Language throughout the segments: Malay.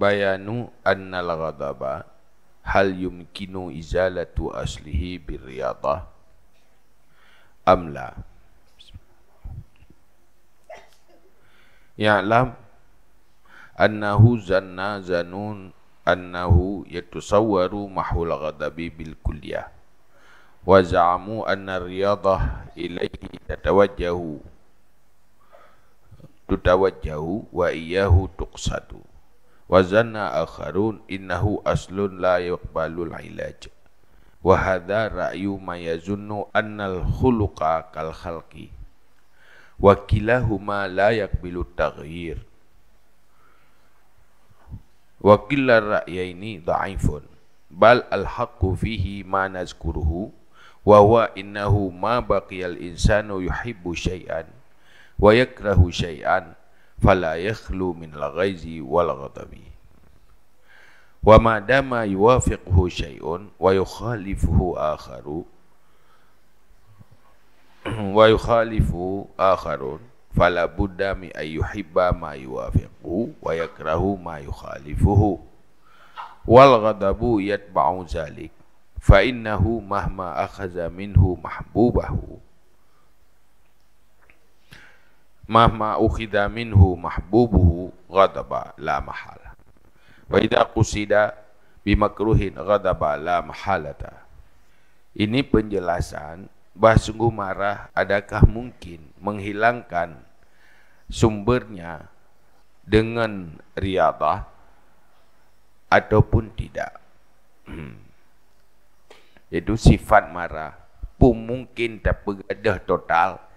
bayanu annal ghadaba hal yumkinu izalatu aslihi birriyadah amla ya'lam annahu zanna zanun annahu yatusawwaru mahul ghadabi bil kulliyah wa za'amu anna riyadah ilaihi tatawajjahu tutawajjahu wa iyahu tuqsadu وظن آخرون إنه أصل لا يقبل العلاج وهذا رأي ما يظن أن الخلق كالخلق وكلاهما لا يقبل التغيير وكلا الرأيين ضعيف بل الحق فيه ما نذكره وهو إنه ما بقي الإنسان يحب شيئا ويكره شيئا فلا يخلو من الغيظ والغضب وما دام يوافقه شيء ويخالفه آخر ويخالف آخر فلا بد من أن يحب ما يوافقه ويكره ما يخالفه والغضب يتبع ذلك فإنه مهما أخذ منه محبوبه mahma ukhida minhu mahbubuhu ghadaba la mahala wa idha qusida bimakruhin ghadaba la mahalata ini penjelasan bah sungguh marah adakah mungkin menghilangkan sumbernya dengan riadah ataupun tidak hmm. itu sifat marah pun mungkin tak bergadah total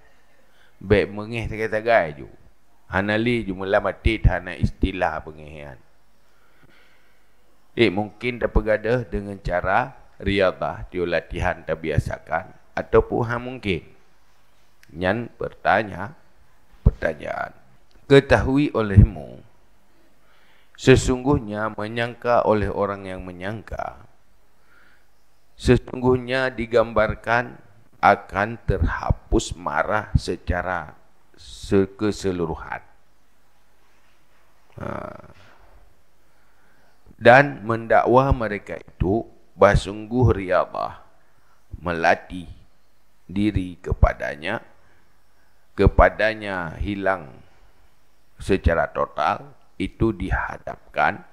Baik mengih tegak-tegak je. Hanali jumlah mati hana istilah pengihian. Eh, mungkin dah pergaduh dengan cara riadah, dia latihan dah biasakan. Ataupun ha mungkin. Nyan bertanya pertanyaan. Ketahui olehmu, sesungguhnya menyangka oleh orang yang menyangka, sesungguhnya digambarkan akan terhapus marah secara keseluruhan. Ha. Dan mendakwa mereka itu basungguh riabah melatih diri kepadanya kepadanya hilang secara total itu dihadapkan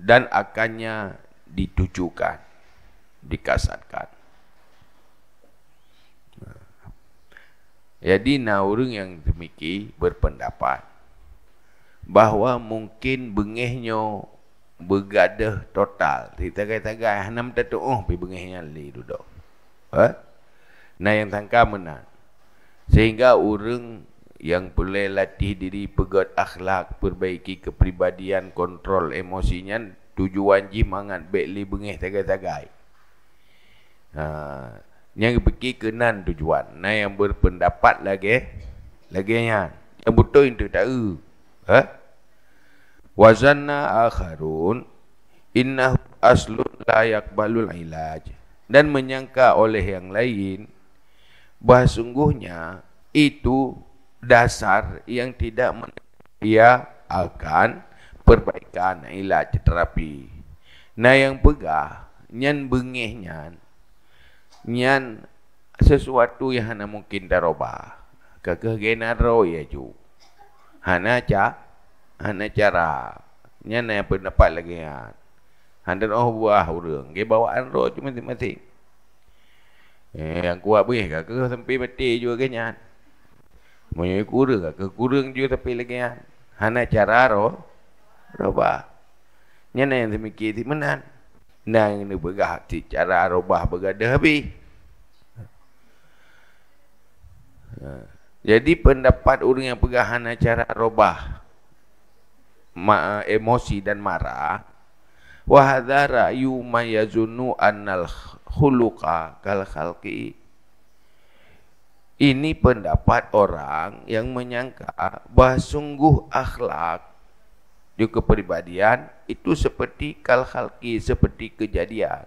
dan akannya ditujukan dikasatkan Jadi naurung yang demikian berpendapat bahawa mungkin bengehnya bergadah total. Tidak-tidak, enam tetu, oh, pi bengihnya li duduk. Eh? Nah yang tangka mana Sehingga orang yang boleh latih diri pegat akhlak, perbaiki kepribadian, kontrol emosinya, tujuan jimangan, beli bengeh bengih tagai-tagai. Ha, yang pergi ke nan tujuan nah yang berpendapat lagi eh. lagi nya yang betul itu tahu ha wazanna akharun inna aslun Layak Balul ilaj dan menyangka oleh yang lain bahawa sungguhnya itu dasar yang tidak ia akan perbaikan ilaj terapi nah yang pegah nyan bengih nyan nian sesuatu yang hana mungkin daroba. Kekeh genaro ya ju. Hana ca, hana cara. Nian yang pendapat lagi ya. Hana oh buah urang. Ge bawaan ro cuma mati-mati. Eh, yang kuat boleh kagak Kau sampai mati juga ke nyan? Mereka kurang ke? Kurang juga tapi lagi ha. Hana cara ro, Roba. Nyan yang semikir di menang. Nang ni bergah hati cara robah bergada habis. Ha. Jadi pendapat orang yang pegahan acara robah ma- emosi dan marah wa hadzara yuma yazunnu annal khuluqa kal khalqi ini pendapat orang yang menyangka bahawa sungguh akhlak di kepribadian itu seperti kal kalhalki seperti kejadian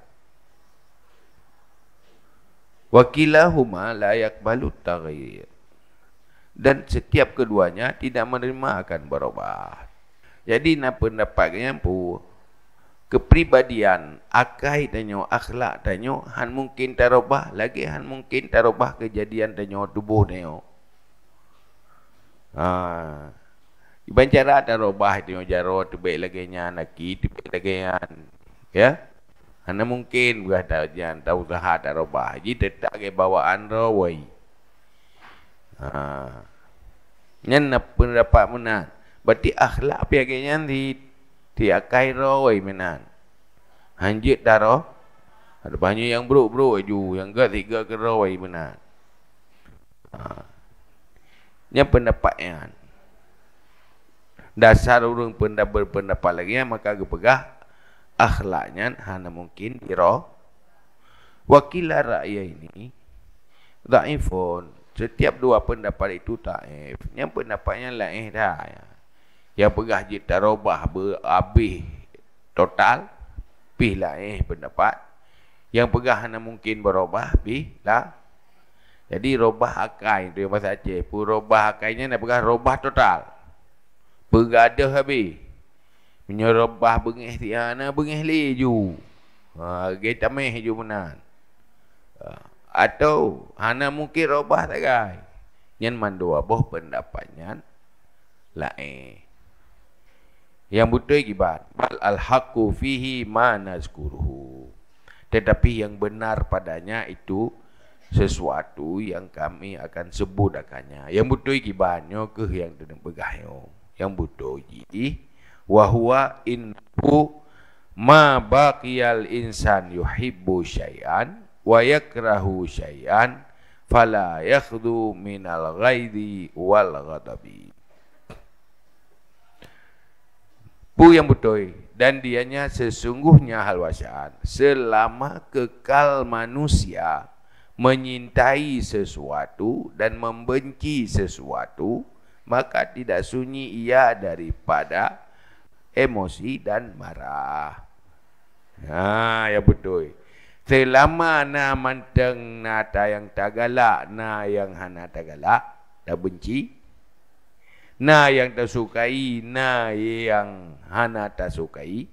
wakilahuma la yakbalu taghyir dan setiap keduanya tidak menerima akan berubah jadi nak pendapatnya pu kepribadian akai tanyo akhlak tanyo han mungkin terubah lagi han mungkin terubah kejadian tanyo tubuh tanyo ha. ah Iban cara ada robah itu yang jaro tu baik lagi nya nak itu baik lagi ya. Karena mungkin buah dah jangan tahu dah ada robah. Jadi tetap ke bawa rawai. Ha. Nyen nak pun dapat menang. Berarti akhlak pi agaknya di di akai rawai menan. Hanjut daro. Ada banyak yang bro-bro aju yang gak tiga gak keroy menan. Ha. Nyen yang dasar urung pendapat berpendapat lagi yang maka gepegah akhlaknya hana mungkin diro wakilah rakyat ini tak daifun setiap dua pendapat itu tak taif yang pendapatnya lah eh dah yang pegah jita robah berhabis total pih eh pendapat yang pegah hana mungkin berubah pih lah jadi robah akai tu yang pasal aceh pun robah akainya nak pegah robah total Bergaduh habis. Menyerobah bengih tiada na bengih leju. Ha kita meh ju menan. Ha, atau hana mungkin robah tagai. Yang mandua boh pendapatnya lah eh. Yang butuh gibat bal al haqu fihi ma nazkuruhu. Tetapi yang benar padanya itu sesuatu yang kami akan sebut akannya. Yang butuh gibatnya ke yang tidak begahnya yang butuh uji wa huwa innahu ma baqiyal insan yuhibbu syai'an wa yakrahu syai'an fala yakhdhu al ghaidi wal ghadabi bu yang butoi dan dianya sesungguhnya hal halwasan selama kekal manusia menyintai sesuatu dan membenci sesuatu maka tidak sunyi ia daripada emosi dan marah. Nah, ya betul. Selama na manteng na tayang tagala na yang hana tagala tak benci na yang tak sukai na yang hana tak sukai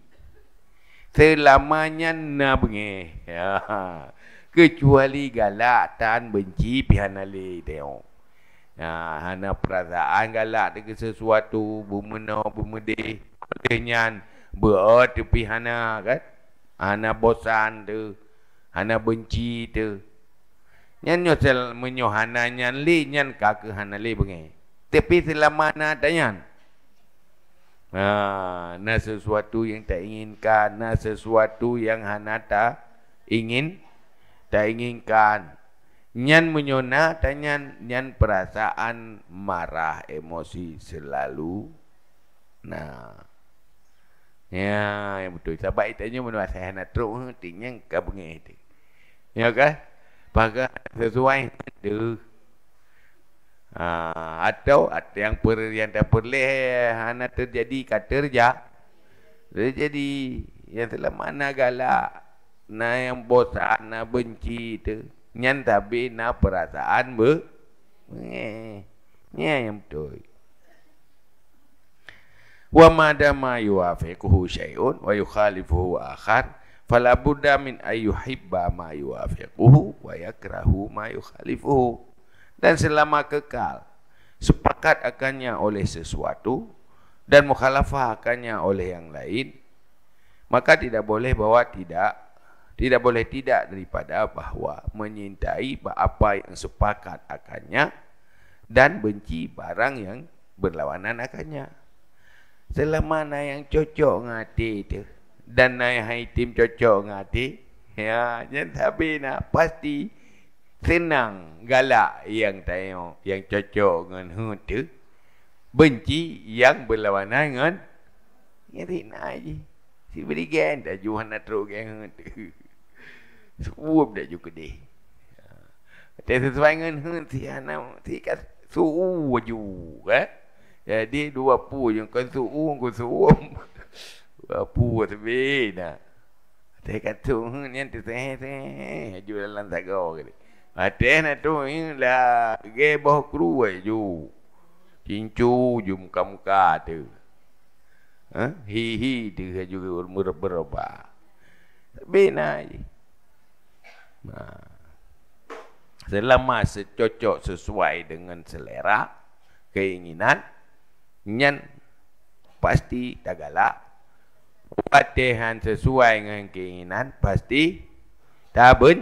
selamanya na bunge ya. kecuali galak tan benci pihana le tengok Ya, hana perasaan galak dengan sesuatu bumeno bumedih kelenyan berat tepi hana kan. Hana bosan tu. Hana benci tu. Nyan nyosel menyohana nyan li nyan kaku hana li bengi. Tapi selama na tanyan. Ha, na sesuatu yang tak inginkan, na sesuatu yang hana tak ingin tak inginkan nyan menyona tanya nyan, perasaan marah emosi selalu nah ya yang betul Sabar itu nya menua saya nak truk tinya ya ke bunyi itu ya kan baga sesuai de ha, atau ada yang per yang tak boleh anak terjadi katerja terjadi yang selama mana galak na yang bosan na benci itu nyan tapi na perasaan be nye yang betul wa madama yuafiquhu syai'un wa yukhalifuhu akhar fala budda min ayyuhibba ma yuafiquhu wa yakrahu ma yukhalifuhu dan selama kekal sepakat akannya oleh sesuatu dan mukhalafah akannya oleh yang lain maka tidak boleh bahwa tidak tidak boleh tidak daripada bahawa menyintai apa yang sepakat akannya dan benci barang yang berlawanan akannya. Selama na yang cocok dengan hati itu dan na yang haitim cocok dengan hati, ya, yang tapi nak pasti senang galak yang tayang yang cocok dengan hati benci yang berlawanan dengan yang rina aja. Si berikan dah juhan nak teruk yang hati. suuɓɗe te so tawagen hon siyanama si ka so uwo juuga de ɗum wappuujum kono so uwngo so wom wappuwoto ɓeyna te ka to hun yente sehesee juula lansaga ogde ma tena to hin la ge bo kruwa ju cincu jum kam ka te hi hi te ju ur mur berba benaji Ha. Selama secocok sesuai dengan selera, keinginan, yang pasti tak galak. Patihan sesuai dengan keinginan pasti tak ben.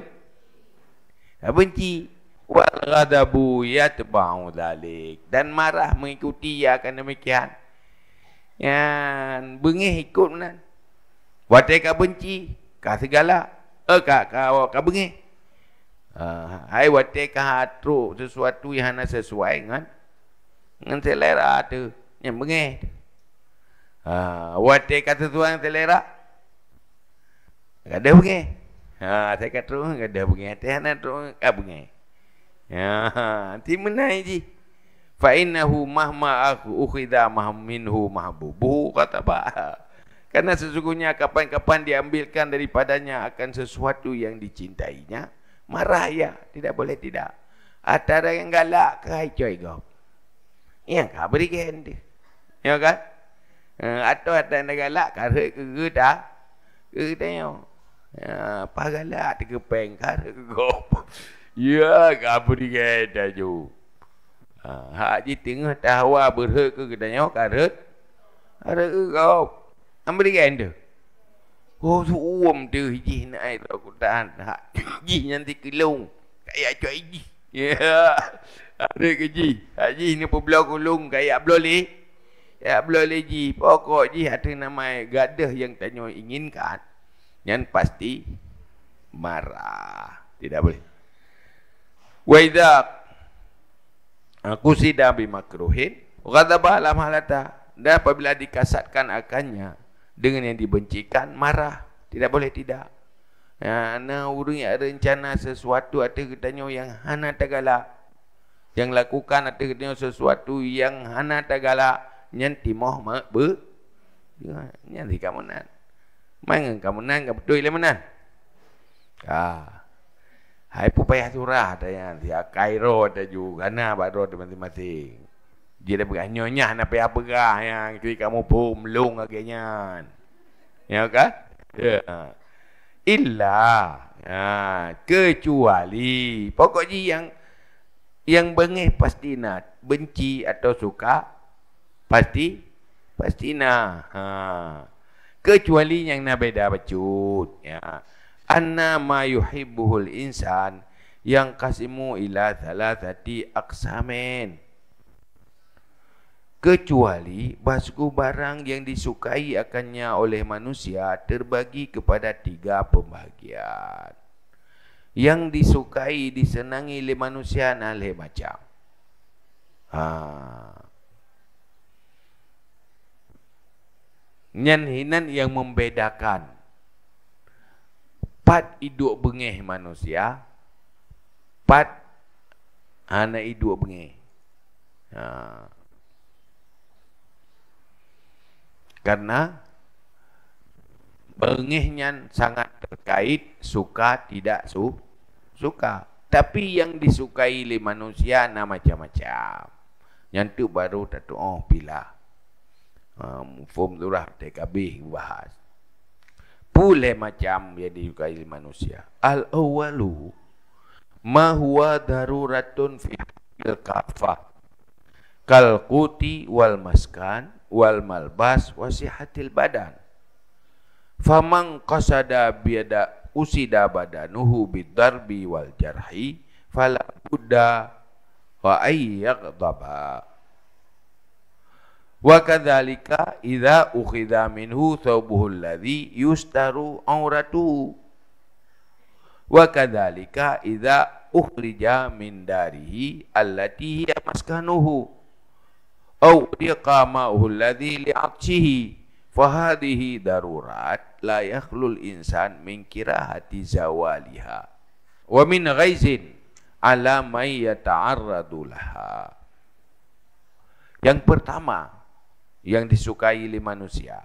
Tak benci. Wal ghadabu yatba'u dhalik. Dan marah mengikuti ia akan demikian. Yang bengih ikut mana? Wateka benci. Kasih galak. Eh, kak, kak, awak kak bengi. Ha, hai, uh, watik kak atru sesuatu yang hanya sesuai dengan dengan selera tu. Yang bengi. Uh, watik ha, kak sesuatu yang selera. Kada bengi. Ha, saya kata terus, kada bengi. Atik anak terus, kak bengi. Ya, ha, nanti menai je. Fa'innahu mahma'akhu ukhidha mahminhu mahbubu. Kata pak. Karena sesungguhnya kapan-kapan diambilkan daripadanya akan sesuatu yang dicintainya, marah ya, tidak boleh tidak. Atara yang galak ke coy go. Yang ka beri gende. Kan ya kan? Eh, atau ada yang galak kare ke geda. Ke tengok. Ya, apa galak ke pengkar ke go. Ya, ka beri gende haji Ha, ji tengah tahwa berhe ke gedanyo kare. Ada ke go. Ambil dia ganda. Oh, suam tu. Ji, nak air aku tahan. Ha, ji, nanti kelung. Kaya cuai ji. Ya. Ada ke ji? Ha, ji, ni pun belah kelung. Kaya boleh. Ya, boleh ji. Pokok ji, ada nama gadah yang tanya inginkan. Yang pasti marah. Tidak boleh. Waidak. Aku sidah bimakruhin. Gadabah alam halata. Dan apabila dikasatkan akannya, dengan yang dibencikan marah tidak boleh tidak ya ana urung rencana sesuatu ada ketanyo yang hana tagala yang lakukan atau ketanyo sesuatu yang hana tagala nyanti moh ma be ya, nyanti kamu nan main dengan kamu nan kamu le lah mana ah hai pupaya surah ada yang dia kairo ada juga nah baro di masing-masing dia dah berah nyonyah nak payah berah yang cuik kamu pun lung agaknya. Ya kan? Ya. ya. Ha. Illa. Ya, kecuali. Pokok je yang yang bengih pasti nak benci atau suka pasti pasti nak. Ha. Kecuali yang nak beda pecut. Ya. Anna ma yuhibbuhul insan yang kasimu ila salah tadi aksamen kecuali basku barang yang disukai akannya oleh manusia terbagi kepada tiga pembahagian yang disukai disenangi oleh manusia nalih macam ha. nyanhinan yang membedakan pat iduk bengeh manusia pat anak iduk bengeh ha. karena bengihnya sangat terkait suka tidak su suka tapi yang disukai oleh manusia nama macam-macam yang tu baru tatu oh bila um, form TKB bahas boleh macam yang disukai oleh manusia al awalu ma huwa daruratun fi kafah kalquti wal maskan wal malbas wasihatil badan famang qasada biada usida badanuhu bidarbi wal jarhi fala budda wa ayyaghdaba wa kadzalika idza ukhidha minhu thawbuhu alladhi yustaru auratu wa kadzalika idza ukhrija min darihi allati hiya maskanuhu Aw iqamahu alladhi li'atsihi fa hadhihi darurat la yakhlul insan min kira hati zawaliha wa min ghaizin ala may yata'arradu laha yang pertama yang disukai oleh manusia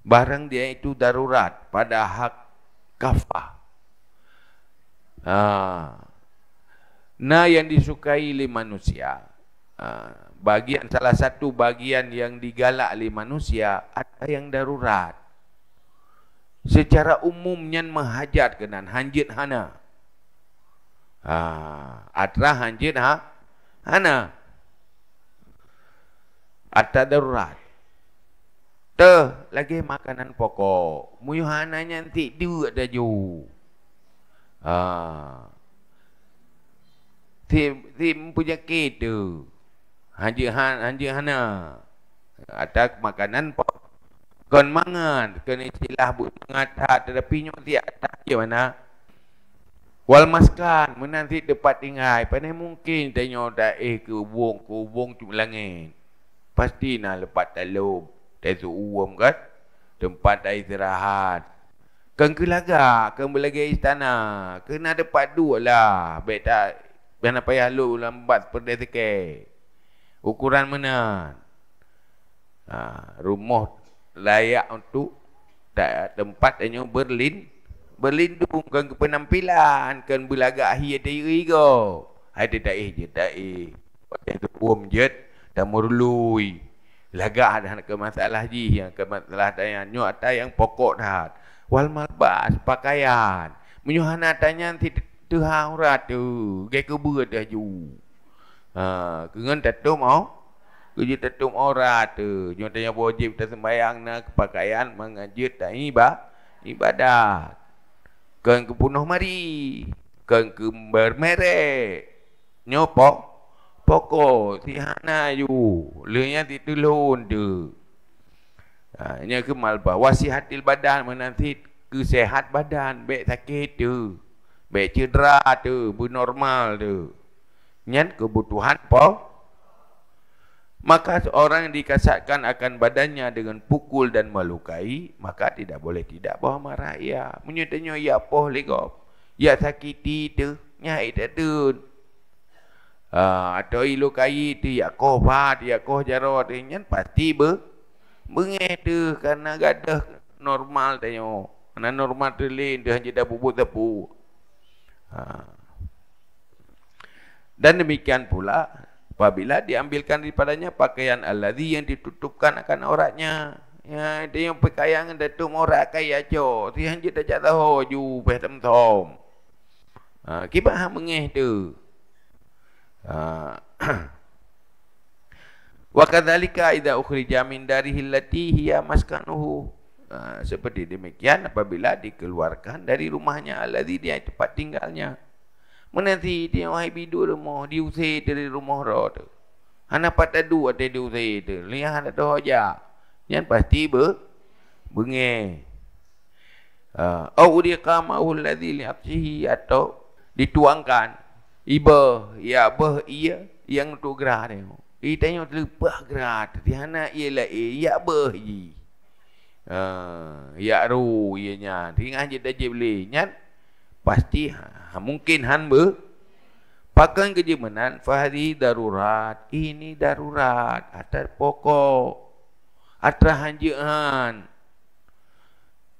barang dia itu darurat pada hak kafah ah. nah yang disukai oleh manusia Ha, bagian salah satu bagian yang digalak oleh manusia ada yang darurat secara umumnya menghajat kenan hanjit hana ha, atra hanjit ha, hana ada darurat Teh lagi makanan pokok muyuh hana nanti dua ada ju ha, tim tim punya kedua Haji Han, Haji Hana. Ada makanan pok. Kon mangan, kena silah buat ngata terapi nyok di atas je mana. Wal maskan, menanti dapat tinggal. Panai mungkin tanya dah eh ke wong, ke wong tu melangin. Pasti nak lepas talum. Dari suum kan. Tempat dah istirahat. Kan kelaga, kan berlagi istana. Kena dapat dua lah. Baik tak, jangan payah lu lambat seperti sikit. Ukuran mana? Ha, rumah layak untuk tempat hanya berlin berlindung kan ke penampilan kan belaga akhir diri ke ada ha, daih eh je daih pada tu um je dan merului laga ada nak ke masalah ji yang ke masalah tanya nyu ada yang pokok dah wal malbas pakaian menyuhana tanya tu ha tu gay ke ber dah ju Ha, kengen tetum mau. Kuji tetum orang tu. Jumat tanya wajib kita sembahyang nak kepakaian mengaji tak ibadah. Ibadah. Kan ke punuh mari. Kan ke bermerek. Nyopok. Pokok. Si hana ju. Lainnya si telun tu. Ha, ini ke malbah. Wasihatil badan menansit. Kesehat badan. Baik sakit tu. Baik cedera tu. Bu normal tu. Nian kebutuhan pau. Maka orang yang dikasakan akan badannya dengan pukul dan melukai, maka tidak boleh tidak bawa marah ia. Menyatanya, ya poh legop, Ya sakiti itu, ya itu itu. Ha, atau ilukai itu, ya koh bat, ya koh jarot. Ini pasti be. Mengeh itu, kerana gadah normal tanya. Kerana normal terlain, dia hanya dah bubuk tepuk. Haa. Dan demikian pula apabila diambilkan daripadanya pakaian alladhi yang ditutupkan akan auratnya. Ya, dia yang pakaian dia tu morak kaya jo. Dia hanya tak tahu ju beh tem tom. Ha, kibah hang mengih tu. Ha. Wa kadzalika idza ukhrija min darihi allati hiya maskanuhu. Ha, seperti demikian apabila dikeluarkan dari rumahnya alladhi dia tempat tinggalnya mana si dia wahai bidu rumah, diusir dari rumah roh tu. Hana patadu ada diusir tu. Lihat anak tu hoja. Yang pasti ber bunge. Ah, Au uh, uriqa ma'ul ladhi li'absihi atau dituangkan. Iba, ya bah iya yang tu gerah ni. Ia tanya terlepas gerah. Tapi hana ia eh, ya bah iya. ya ru iya nyan. Tengah je dah je pasti ha, ha mungkin Pakai pakan kejemenan fahri darurat ini darurat Ada pokok Ada hanjaan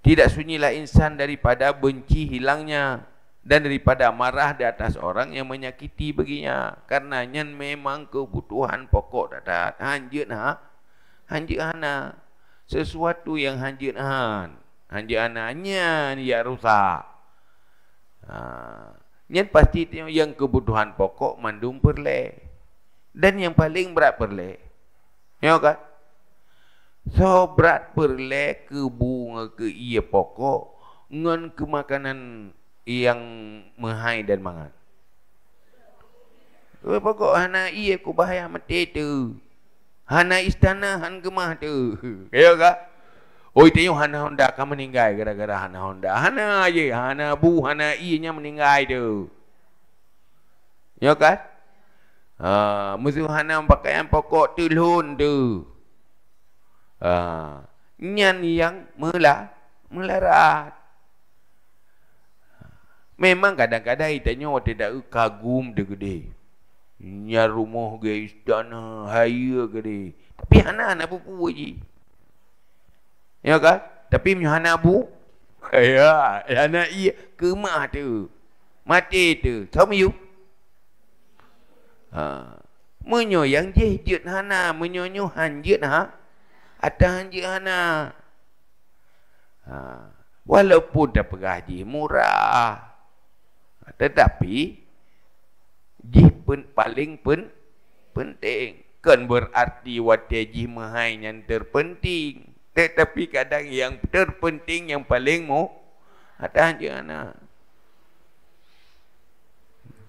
tidak sunyilah insan daripada benci hilangnya dan daripada marah di atas orang yang menyakiti baginya karenanya memang kebutuhan pokok Ada hanjeun ha hanjeun ha? sesuatu yang hanjeun han hanjeun ya rusak Ha. Yang pasti tengok yang kebutuhan pokok mandum perle. Dan yang paling berat perle. Tengok kan? So berat perle ke bunga ke ia pokok dengan kemakanan yang mehai dan mangan. Kau pokok hana iya kubahaya bahaya mati tu. Hana istana han gemah tu. Ya kak? Oi tengok Hana Honda akan meninggal gara-gara Hana Honda. Hana aje, Hana bu, Hana i nya meninggal tu. Ya kan? Ha, musuh Hana pakaian pokok tu lun tu. Ha, nyan yang melah, melarat. Memang kadang-kadang kita nyawa tidak kagum dia gede. Nyar rumah ke istana, haya gede. Tapi Hana anak pupu je. Ha. Ya kan? Tapi Yohana Abu Ya, Yohana iya Kemah tu Mati tu Tell me you ha. Menyoyang je jut hana Menyoyuhan jut ha Atas jut hana ha. Walaupun dah pergi murah Tetapi Jih pen, paling pen, penting Kan berarti wajah jih mahain yang terpenting tetapi kadang yang terpenting yang paling mu ada je anak.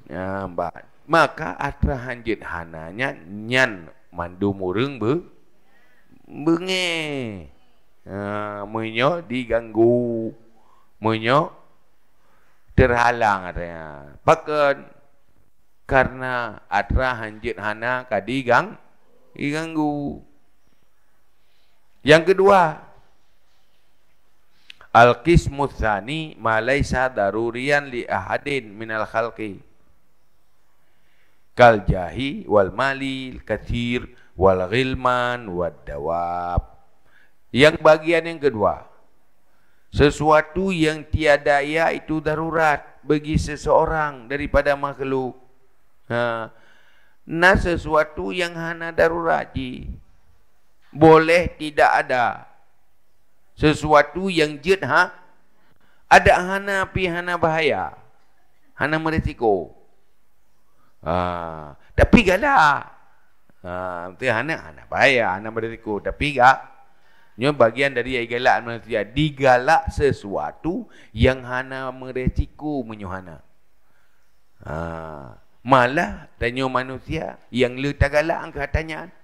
Ya, mbak. Maka atra hanjit hananya nyan mandu mureng be benge. Ha, ya, menyo diganggu. Menyo terhalang katanya. Bahkan karena atra hanjit hana kadigang diganggu. Yang kedua, Al-qismu tsani ma laisa darurian li ahadin min al-khalqi. Kal jahi wal mali kathir wal ghilman wad dawab. Yang bagian yang kedua. Sesuatu yang tiada ia itu darurat bagi seseorang daripada makhluk. Ha. Nah sesuatu yang hana darurat boleh tidak ada sesuatu yang jid ha ada hana pi hana bahaya hana meritiko ha, tapi galak ha tu hana hana bahaya hana meritiko tapi gak ini bagian dari yang galak manusia digalak sesuatu yang hana meritiko menyuhana ha, malah tanya manusia yang lu tak galak angkatannya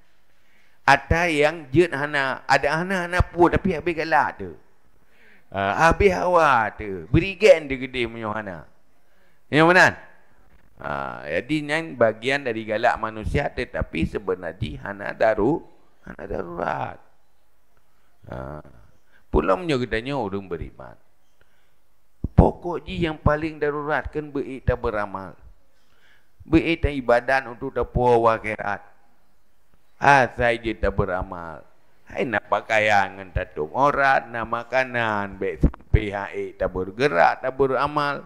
ada yang jen hana, ada hana hana pu tapi habis galak tu. Uh, ah, habis hawa tu. Berigen dia gede punya hana. Yang mana? Uh, jadi yang bagian dari galak manusia tetapi sebenarnya hana daru, hana darurat. Uh, ah, Pulau punya gedanya orang beriman. Pokok ji yang paling darurat kan beri beramal. Beri tak ibadat untuk tak puas wakirat je tak beramal. Hai nak pakaian dengan tatung orang, nak makanan, baik sampai tak bergerak, tak beramal.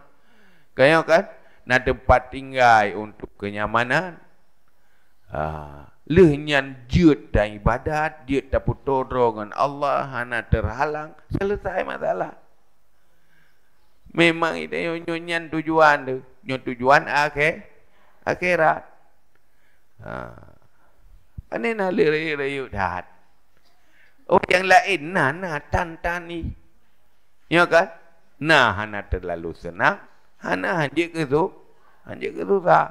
Kaya kan? Nak tempat tinggal untuk kenyamanan. Ah, ha, Lehnyan jut dan ibadat, dia tak putus dengan Allah, hana terhalang, selesai masalah. Memang itu nyonyan tujuan tu, nyonya tujuan akhir, akhirat. Ha. Ani na liriyo dahat. Oh yang lain na na tan tani. Ya kan? Na hana terlalu senang. Hana hanjik kesu. Hanjik kesu sah.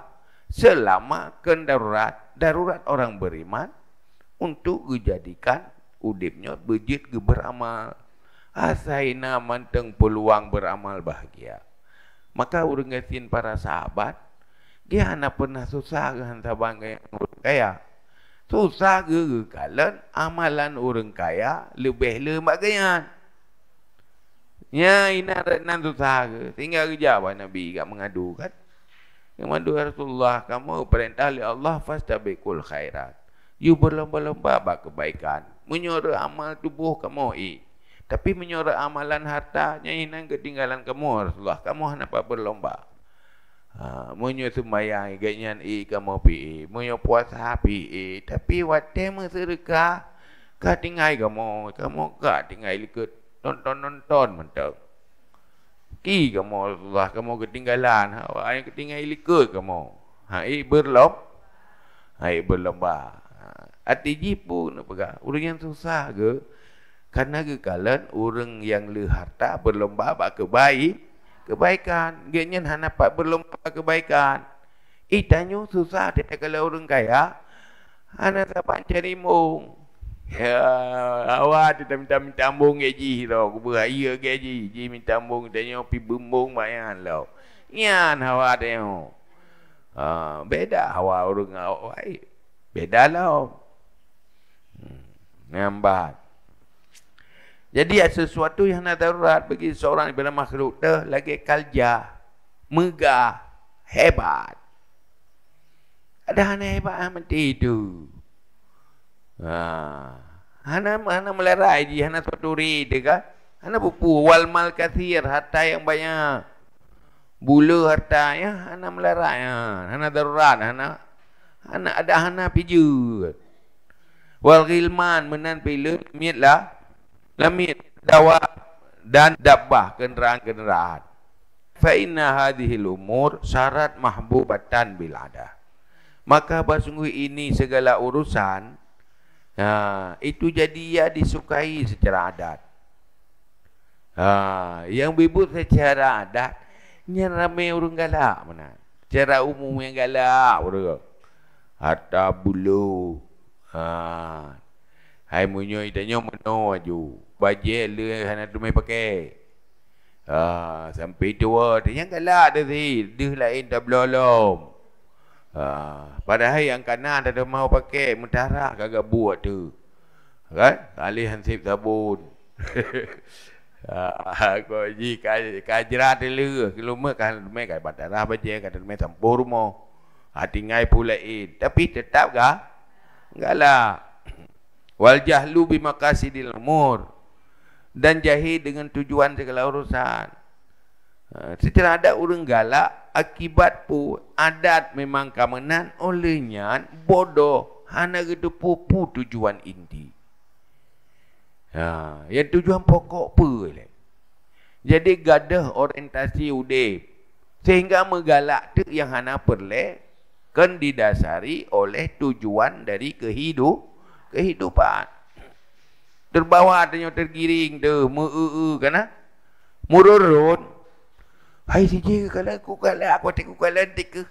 Selama kendarurat. Darurat orang beriman. Untuk dijadikan udipnya bejit ke beramal. Asaina teng peluang beramal bahagia. Maka urung para sahabat. Dia hana pernah susah kan sahabat yang kaya. Ya. Susah gara kalan amalan orang kaya lebih lembak kaya. Ya ina nan susah ke. Tinggal kerja apa Nabi kat mengadu kan. Yang mengadu ya Rasulullah kamu perintah oleh Allah fastabikul khairat. You berlomba-lomba buat kebaikan. Menyuruh amal tubuh kamu i. Tapi menyuruh amalan hartanya ini ketinggalan kamu Rasulullah. Kamu kenapa berlomba? Ha, munyo sumayang ganyan i eh, kamo pi munyo puasa pi eh. tapi wat tema serka ka tingai kamo kamo ka tingai ikut nonton nonton mentok ki kamo lah kamo ketinggalan ha ai ketinggai ikut kamo ha i berlop ha i berlomba ha, eh, ha ati ji pun pega urang yang susah ke karena ke kalen urang yang le harta berlomba bak kebaik kebaikan gengnya nak dapat belum kebaikan itanya susah dia kalau orang kaya anak dapat cari mung ya awak tidak minta minta mung gaji lo aku beraya gaji jadi minta mung tanya pi bumbung bayan lo nian awak tanya uh, ha, beda awak orang awak beda lo lah, hmm, Nampak. Jadi ada sesuatu yang nak darurat bagi seorang bila makhluk dah lagi kalja, megah, hebat. Ada hana hebat yang mati itu. Hana, hana melerai dia hana peturi dia kan. Hana pupu wal mal kathir, harta yang banyak. Bulu harta ya, hana melerai. Ya. Ha. Hana darurat, hana, hana ada hana pijut. Wal ghilman menan pilut, mietlah lamit dawa dan dabbah kenderaan-kenderaan fa inna hadhihi umur syarat mahbubatan bil ada maka bersungguh ini segala urusan ha, itu jadi ia disukai secara adat ha, yang bibut secara adat nyerame ramai galak mana cara umum yang galak orang harta bulu ha, Hai munyo idanyo mano aju. Baje le hana tu mai pakai. Ah sampai tua dia yang galak dia si. Dia lain dah belolom. Ah ha, padahal yang kanan dah mau pakai mentara gagak buat tu. Kan? Alih hansip sabun. ah aku ji kajra dulu kelume kan mai kai batara baje kata mai sampur mo. Ah tinggal pula eh tapi tetap ga? Galak wal jahlu bi maqasidil umur dan jahi dengan tujuan segala urusan eh, secara ada urang galak akibat pu adat memang kamenan olehnya bodoh hana gitu pupu tujuan inti ha yang tujuan pokok pu jadi gadah orientasi udip sehingga menggalak tu yang hana perle kan didasari oleh tujuan dari kehidup kehidupan. Terbawa adanya tergiring de meue kana ha? mururun. Hai si ji kala ku kala aku tek ku kala tek ke.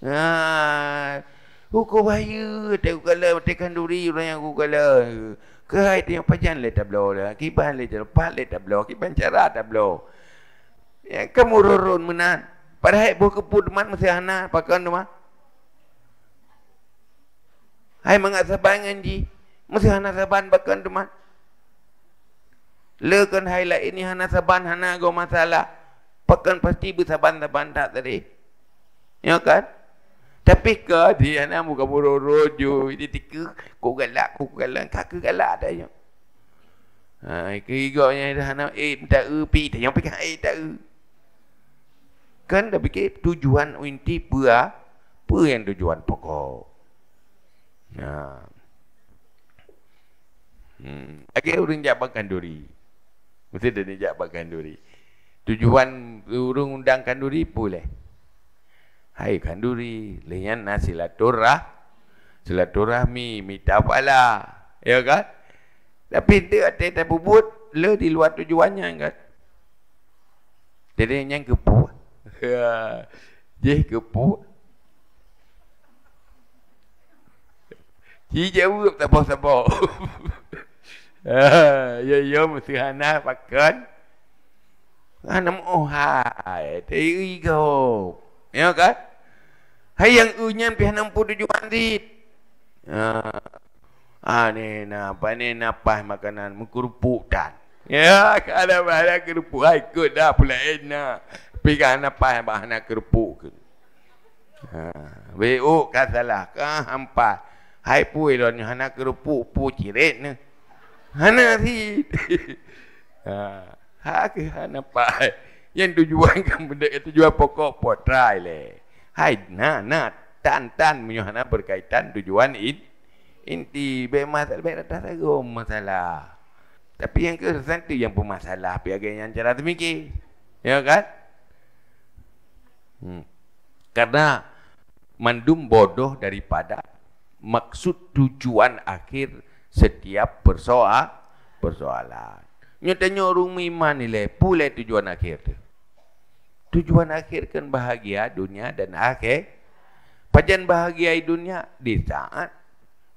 Ha. Uku bayu tek ku kala tek kanduri orang yang ku kala. Ke hai tek pajan le tablo le. Ki ban le tablo pat le tablo ki cara tablo. Ya kemururun menan. Padahal buku pudman mesti ana pakan tu Hai mga sabang ang di. Mesti hana saban bakan tuman. Lekan hai la ini hana saban hana go masalah. Pakan pasti bersaban saban tak tadi. Ya kan? Tapi ke dia nak muka buruk rojo. Dia tika. Kau galak, kau galak. Kau galak dah. Ya. Ha, iku iku yang dah nak eh minta upi e, dah yang pegang eh tak e. kan dah fikir tujuan inti buah apa yang tujuan pokok Ha. Hmm. Lagi okay, urung jabang kanduri. Mesti dia ni jabang kanduri. Tujuan urung undang kanduri boleh. Hai kanduri, lenyan na silaturah. Silaturahmi, minta pala. Ya kan? Tapi dia ada tak bubut, le di luar tujuannya kan? Dia ni yang kepu. Ya. Dia kepu. Hijau urup tak boleh sabar. Ya, ya, mesti hana pakan. Hana ah, mohai. Oh, teri kau. Ya, kan? Hai yang unya pi 67 mandit. Ah. Ah ni napa ni napa makanan mengkerupuk dan. Ya, kada kan, bahala kerupuk ai ah, kod dah pula enna. Pi kan napa bahana kerupuk ke. Ha, ah, we o kasalah kan hampa. Hai pui lo ni hana kerupu pu ciret ni. Hana ri. ha, ha ke hana pa. Yang tujuan kan benda itu jual pokok potrai le. Hai na na tan tan menyu hana berkaitan tujuan in inti be masalah be rata sago masalah. Tapi yang kesan tu yang bermasalah pihak yang cara demikian. Ya kan? Hmm. Karena mandum bodoh daripada maksud tujuan akhir setiap persoa persoalan. nyata tanya orang iman ni pula tujuan akhir tu. Tujuan akhir kan bahagia dunia dan akhir. Pajan bahagia dunia di saat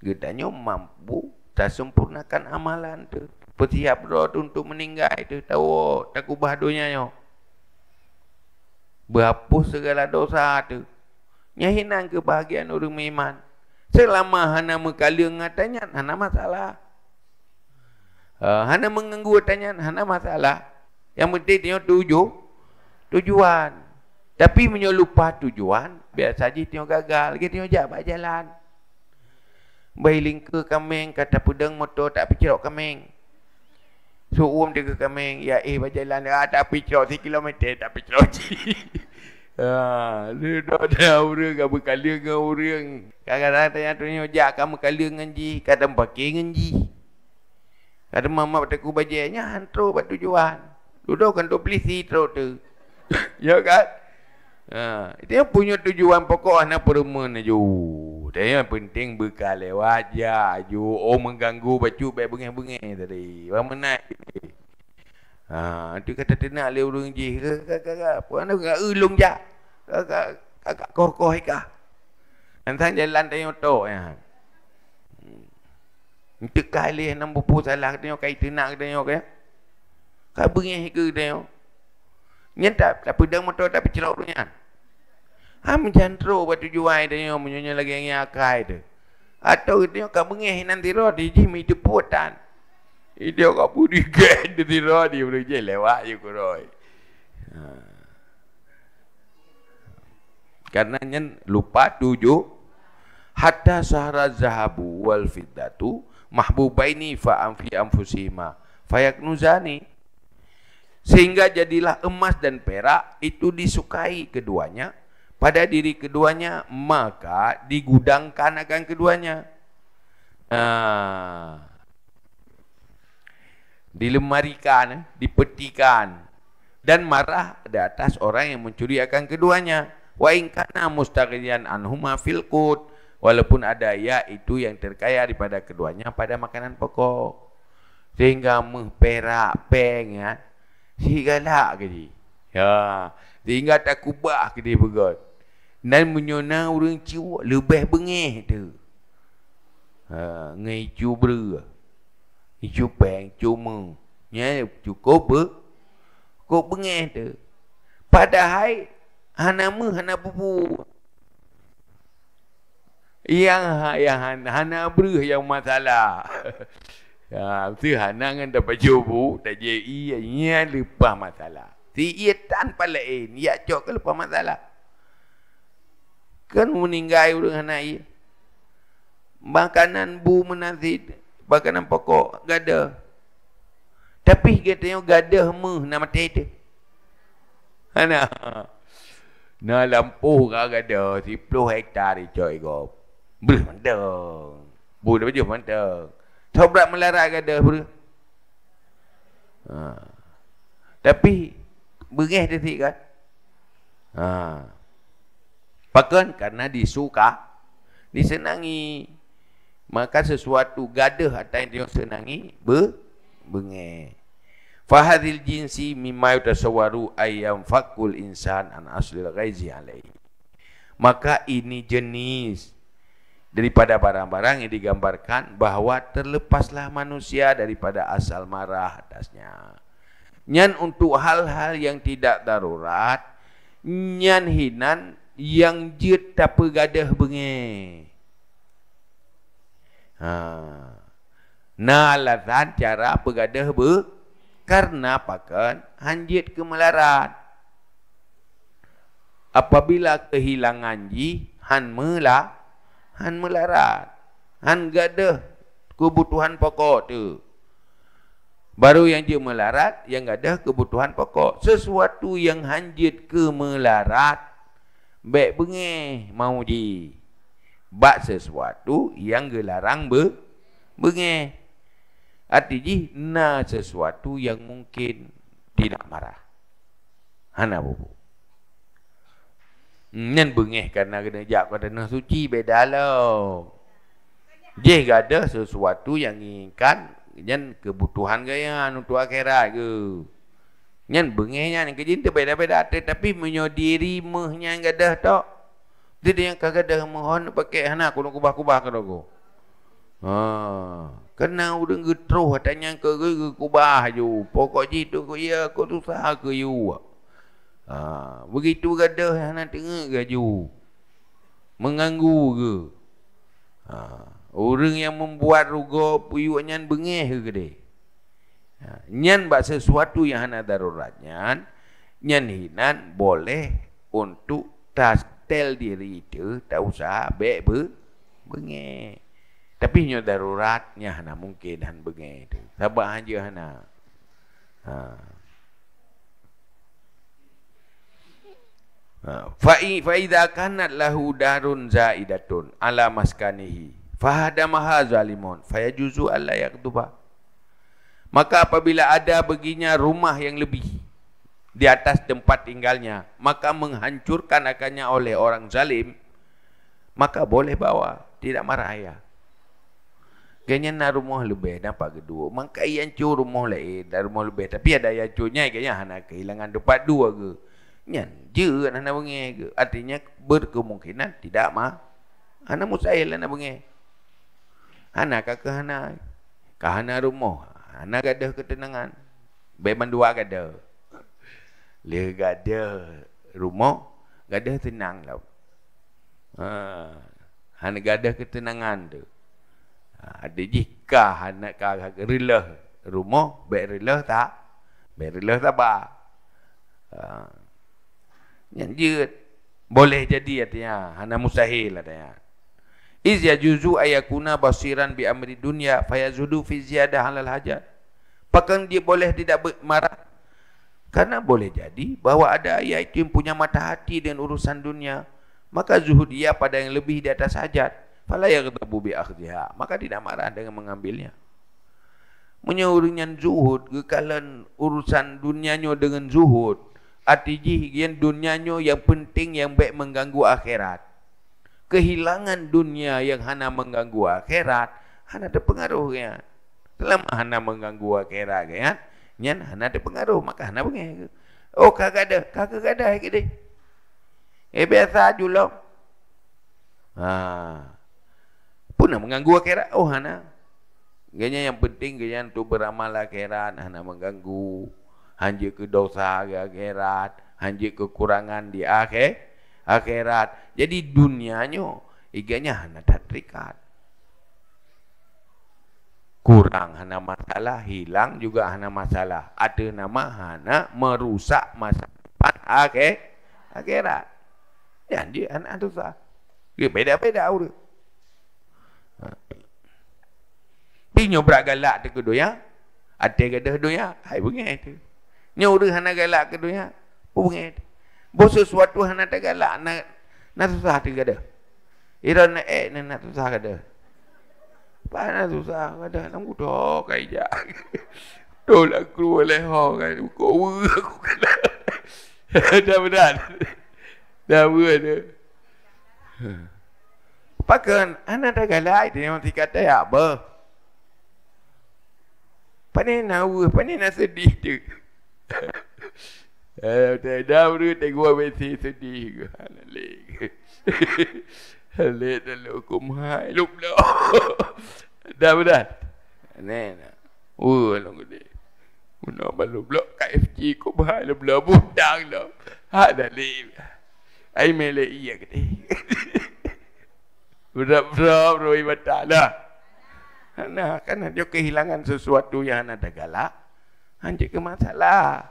kita nyo mampu tak sempurnakan amalan tu. Persiap doa untuk meninggal itu tahu tak ubah dunia nyo. Berhapus segala dosa tu. Nyahinan kebahagiaan orang iman. Selama hana mengkali ngatanya hana masalah. Uh, hana mengganggu tanya hana masalah. Yang penting dia tuju tujuan. Tapi menyo lupa tujuan, biasa saja dia gagal, kita tengok jap jalan. Bayi lingka kameng kata pedang motor tak cerok kameng. So um dia ke kameng, ya eh berjalan ah, tak pecerok 1 kilometer tak pecerok. Ha, dia dah ada orang kamu kali dengan orang. Kadang-kadang tanya tanya ojak kamu kali dengan ji, kadang pakai dengan ji. Kadang mama pada ku bajenya hantu buat tujuan. Duduk kan tu beli si tu. ya kan? Ha, itu yang punya tujuan pokok anak perumah ni jauh. Dan yang penting bekal lewat ya, ju oh mengganggu baju baik bengeng bengeh tadi. Ramai naik. Ha, tu kata tenang leh ulung ji ke kakak apa nak ya. hmm. ke ulung ja. Kakak kakak kokoh ka. Entah jalan tanya to ya. Itu kali yang nombor pun salah kata yang kaitu nak kata yang kaya. Kau bengih ke kata yang. Ini tak, tak pedang motor tak pecerok punya. Ha, mencantro buat tujuan kata yang menyanyi lagi yang akai tu. Atau kata yang kau bengih nanti roh di jimmy tu putan. Ini orang budi gen di tiro ni boleh je lewat je kuroi. Ha. Karena nyen lupa tujuh hatta sahara zahabu wal fiddatu mahbubaini fa amfi anfusihima fayaknuzani sehingga jadilah emas dan perak itu disukai keduanya pada diri keduanya maka digudangkan akan keduanya Nah. Ha dilemarikan, dipetikan dan marah di atas orang yang mencuri akan keduanya. Wa in kana mustaghiyan anhuma fil qut walaupun ada ya itu yang terkaya daripada keduanya pada makanan pokok. Sehingga memperak peng ya. Sehingga lah ke Ya. Sehingga tak kubah ke dia begot. Dan menyona orang ciwak lebih bengih tu. Ha. Ngeicu berah. Cupang cuma ya, Cukup ber Cukup bengih tu Padahal hana pupu, yang yang hana beru yang masalah. ya, tu hana ngan dapat jobu tak je ia nya lupa masalah. Si ia tanpa lain ia cok ke lupa masalah. Kan meninggal urang hana ia. Makanan bu menasid makanan pokok gada. Tapi kita tengok gada hemu nak mati itu. Ana. Ha, Na lampu ke gada 10 hektar di coy go. Belum ada. Bulu baju mata. Sobrak melarat gada pun. Ha. Tapi beres dia sikit kan. Ha. Pakan Karena disuka, disenangi maka sesuatu gadah atau yang dia senangi be benge fahadil jinsi mimma yatasawaru ayam fakul insan an aslil ghaizi alai maka ini jenis daripada barang-barang yang digambarkan bahawa terlepaslah manusia daripada asal marah atasnya nyan untuk hal-hal yang tidak darurat nyan hinan yang tak pegadah bengeh Ha. alasan cara bergadah be karena pakan hanjit kemelaran. Apabila kehilangan ji han mela han melarat. Han gadah kebutuhan pokok tu. Baru yang dia melarat, yang ada kebutuhan pokok. Sesuatu yang hanjit ke melarat, baik bengih mau dia bak sesuatu yang gelarang be benge. Artinya na sesuatu yang mungkin tidak marah. Hana bubu. Nen bengeh karena kena jak pada nak suci beda Jih gak ada sesuatu yang inginkan nyen kebutuhan gaya untuk akhirat ke. Nen bengehnya yang kejin tu beda-beda tetapi menyodiri mehnya ada tak. Dia yang kagak dah mohon pakai hana kuno kubah-kubah ke dogo. Ha. Kena udah getroh tanya ke ke kubah ju. Pokok jitu ko ya ko tu sah kau ju. Ha. Begitu kada hana tengok ke ju. Mengganggu ke. Ha. Orang yang membuat rugo puyuk nyan bengih ke gede. Ha. Nyan bak sesuatu yang hana darurat nyan. Nyan hinan boleh untuk tas tel diri itu tak usah be be benge. Tapi nyo daruratnya nak mungkin han benge itu. Sabar aja hana. Ha. ha. Fa fa idza kanat lahu darun zaidatun ala maskanihi fa maha zalimun fayajuzu alla yaqduba maka apabila ada baginya rumah yang lebih di atas tempat tinggalnya maka menghancurkan akannya oleh orang zalim maka boleh bawa tidak marah ayah Kayaknya nak rumah lebih, nampak kedua. Maka yang cu rumah lain, dah rumah lebih. Tapi ada yang cu nyai, kayaknya anak kehilangan tempat dua ke. Nyan, je anak nak bengi ke. Artinya berkemungkinan, tidak mah. Anak musail anak bengi. Anak kakak anak. Kakak anak rumah. Anak gadah ketenangan. Beban dua gadah. Lihat gada rumah, gada tenang lah. Ha, hanya gada ketenangan tu. Ha, ada jika hanya kagak gerilah rumah, berilah tak? Berilah tak apa? Ha, yang jid, boleh jadi katanya, hanya mustahil katanya. Iz juzu ayakuna basiran bi amri dunya fayazudu fi ziyadah halal hajat. Pakan dia boleh tidak marah Karena boleh jadi bahwa ada ayat itu yang punya mata hati dengan urusan dunia. Maka zuhud ia pada yang lebih di atas hajat. Fala ya ketabu bi akhdiha. Maka tidak marah dengan mengambilnya. Menyuruhnya zuhud. Kekalan urusan dunianya dengan zuhud. Atiji yang dunianya yang penting yang baik mengganggu akhirat. Kehilangan dunia yang hana mengganggu akhirat. Hana ada pengaruhnya. Selama hana mengganggu akhirat. Ya? Kan? Nyan hana ada pengaruh maka hana bengih ke. Oh kagak ada, kagak ada, hai deh. Eh biasa julo. Ha. Puna mengganggu akhirat oh hana. Gaya yang penting gaya tu beramal akhirat hana mengganggu. Hanya ke dosa ke akhirat, hanya kekurangan di akhir akhirat. Jadi dunianya iganya hana tak terikat kurang hana masalah hilang juga hana masalah ada nama hana merusak masa depan okay. akhirat janji hana tu sah dia beda-beda aura pi nyobrak galak tu kedua ada kata kedua ya hai bunga itu nyuruh hana galak kedua ya bunga itu bos sesuatu hana tak galak nak nak susah tu kedua. Ira na eh na na susah kata simpan susah. Ada anak muda, kain jak. Tuh lah keluar leh hong kan. aku Dah berat. Dah berat dia. Pakan, anak dah galak. Dia nanti kata, ya apa? Pani nak pani nak sedih tu. Eh, dah berat, tengok apa sedih. Alalik. Halik dalam hukum hai lu pula. Dah budak. Ne nah. Oh lu gede. Mana malu pula KFC ku bahai lu lah, pula budak lu. Lah. Ha dalim. Ai mele iya gede. Budak bro bro ibatala. Nah, kan dia kehilangan sesuatu yang anda dah galak. Hancur ke masalah.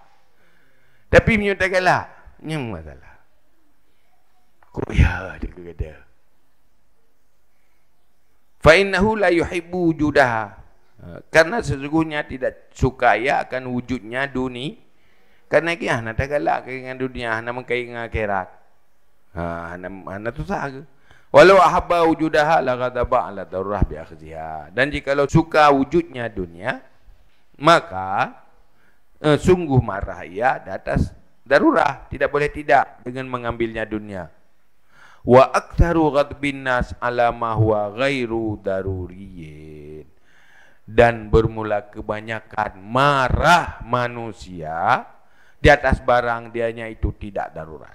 Tapi minyak dah galak. Ini masalah. Kuya dia kata fa innahu la yuhibbu wujudaha ha, karena sesungguhnya tidak suka ya akan wujudnya dunia karena ki ana ah, tagalak dengan dunia ana ah, mengkai dengan akhirat ha ana tu ah, sahaja walau ahabba wujudaha la ghadaba ala darurah bi akhdhiha dan jika lo suka wujudnya dunia maka eh, sungguh marah ia atas darurah tidak boleh tidak dengan mengambilnya dunia wa aktharu ghadbin nas ala ma huwa ghairu daruriyin dan bermula kebanyakan marah manusia di atas barang dianya itu tidak darurat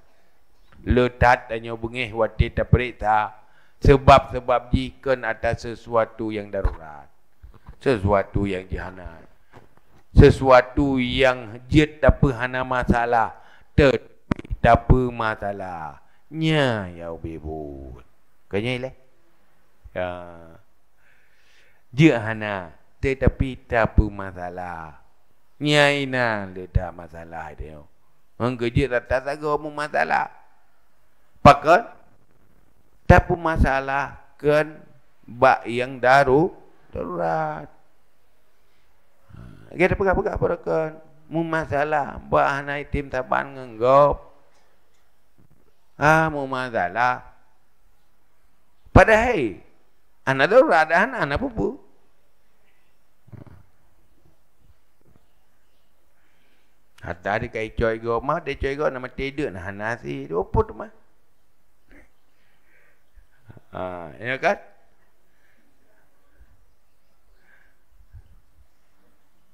letat hanya bungih wati terperita sebab-sebab jikan atas sesuatu yang darurat sesuatu yang jahanat sesuatu yang jid tak hana masalah tetapi tak masalah nya yau bebu kanya ile ya dia hana tetapi tapu masalah nya ina leda masalah dia mangga dia tak tak sago mu masalah pakat tapu masalah kan ba yang daru darurat Gede ha, pegah-pegah perakan, mu masalah, bahana itim taban ngengop, Ah, mumazalah. Padahal, anak darurat ada anak, anak pupu. Hatta dia kaya coy go mah, dia coy go nama tidur nah nasi, dia puput mah. Ha, ya kan?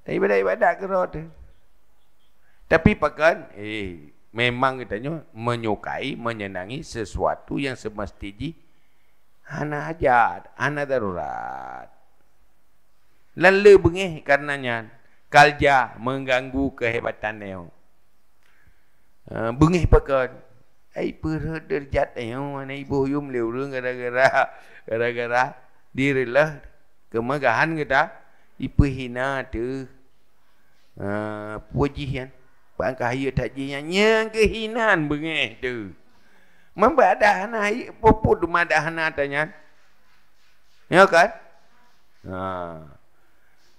Ibadah-ibadah ke roh tu. Tapi pakan, eh, Memang kita katanya menyukai, menyenangi sesuatu yang semestiji ana hajat, ana darurat. Lalu bengih karenanya kalja mengganggu kehebatan dia. Uh, pekat. pakai ai pura derjat ayo ana ibu yum leurung gara-gara gara-gara dirilah kemegahan kita ipu hina tu uh, puji Pak Kahaya tak yang nyang kehinan bengeh tu. Mamba ada hana popo tu ada hana tanya. Ya kan? Ha.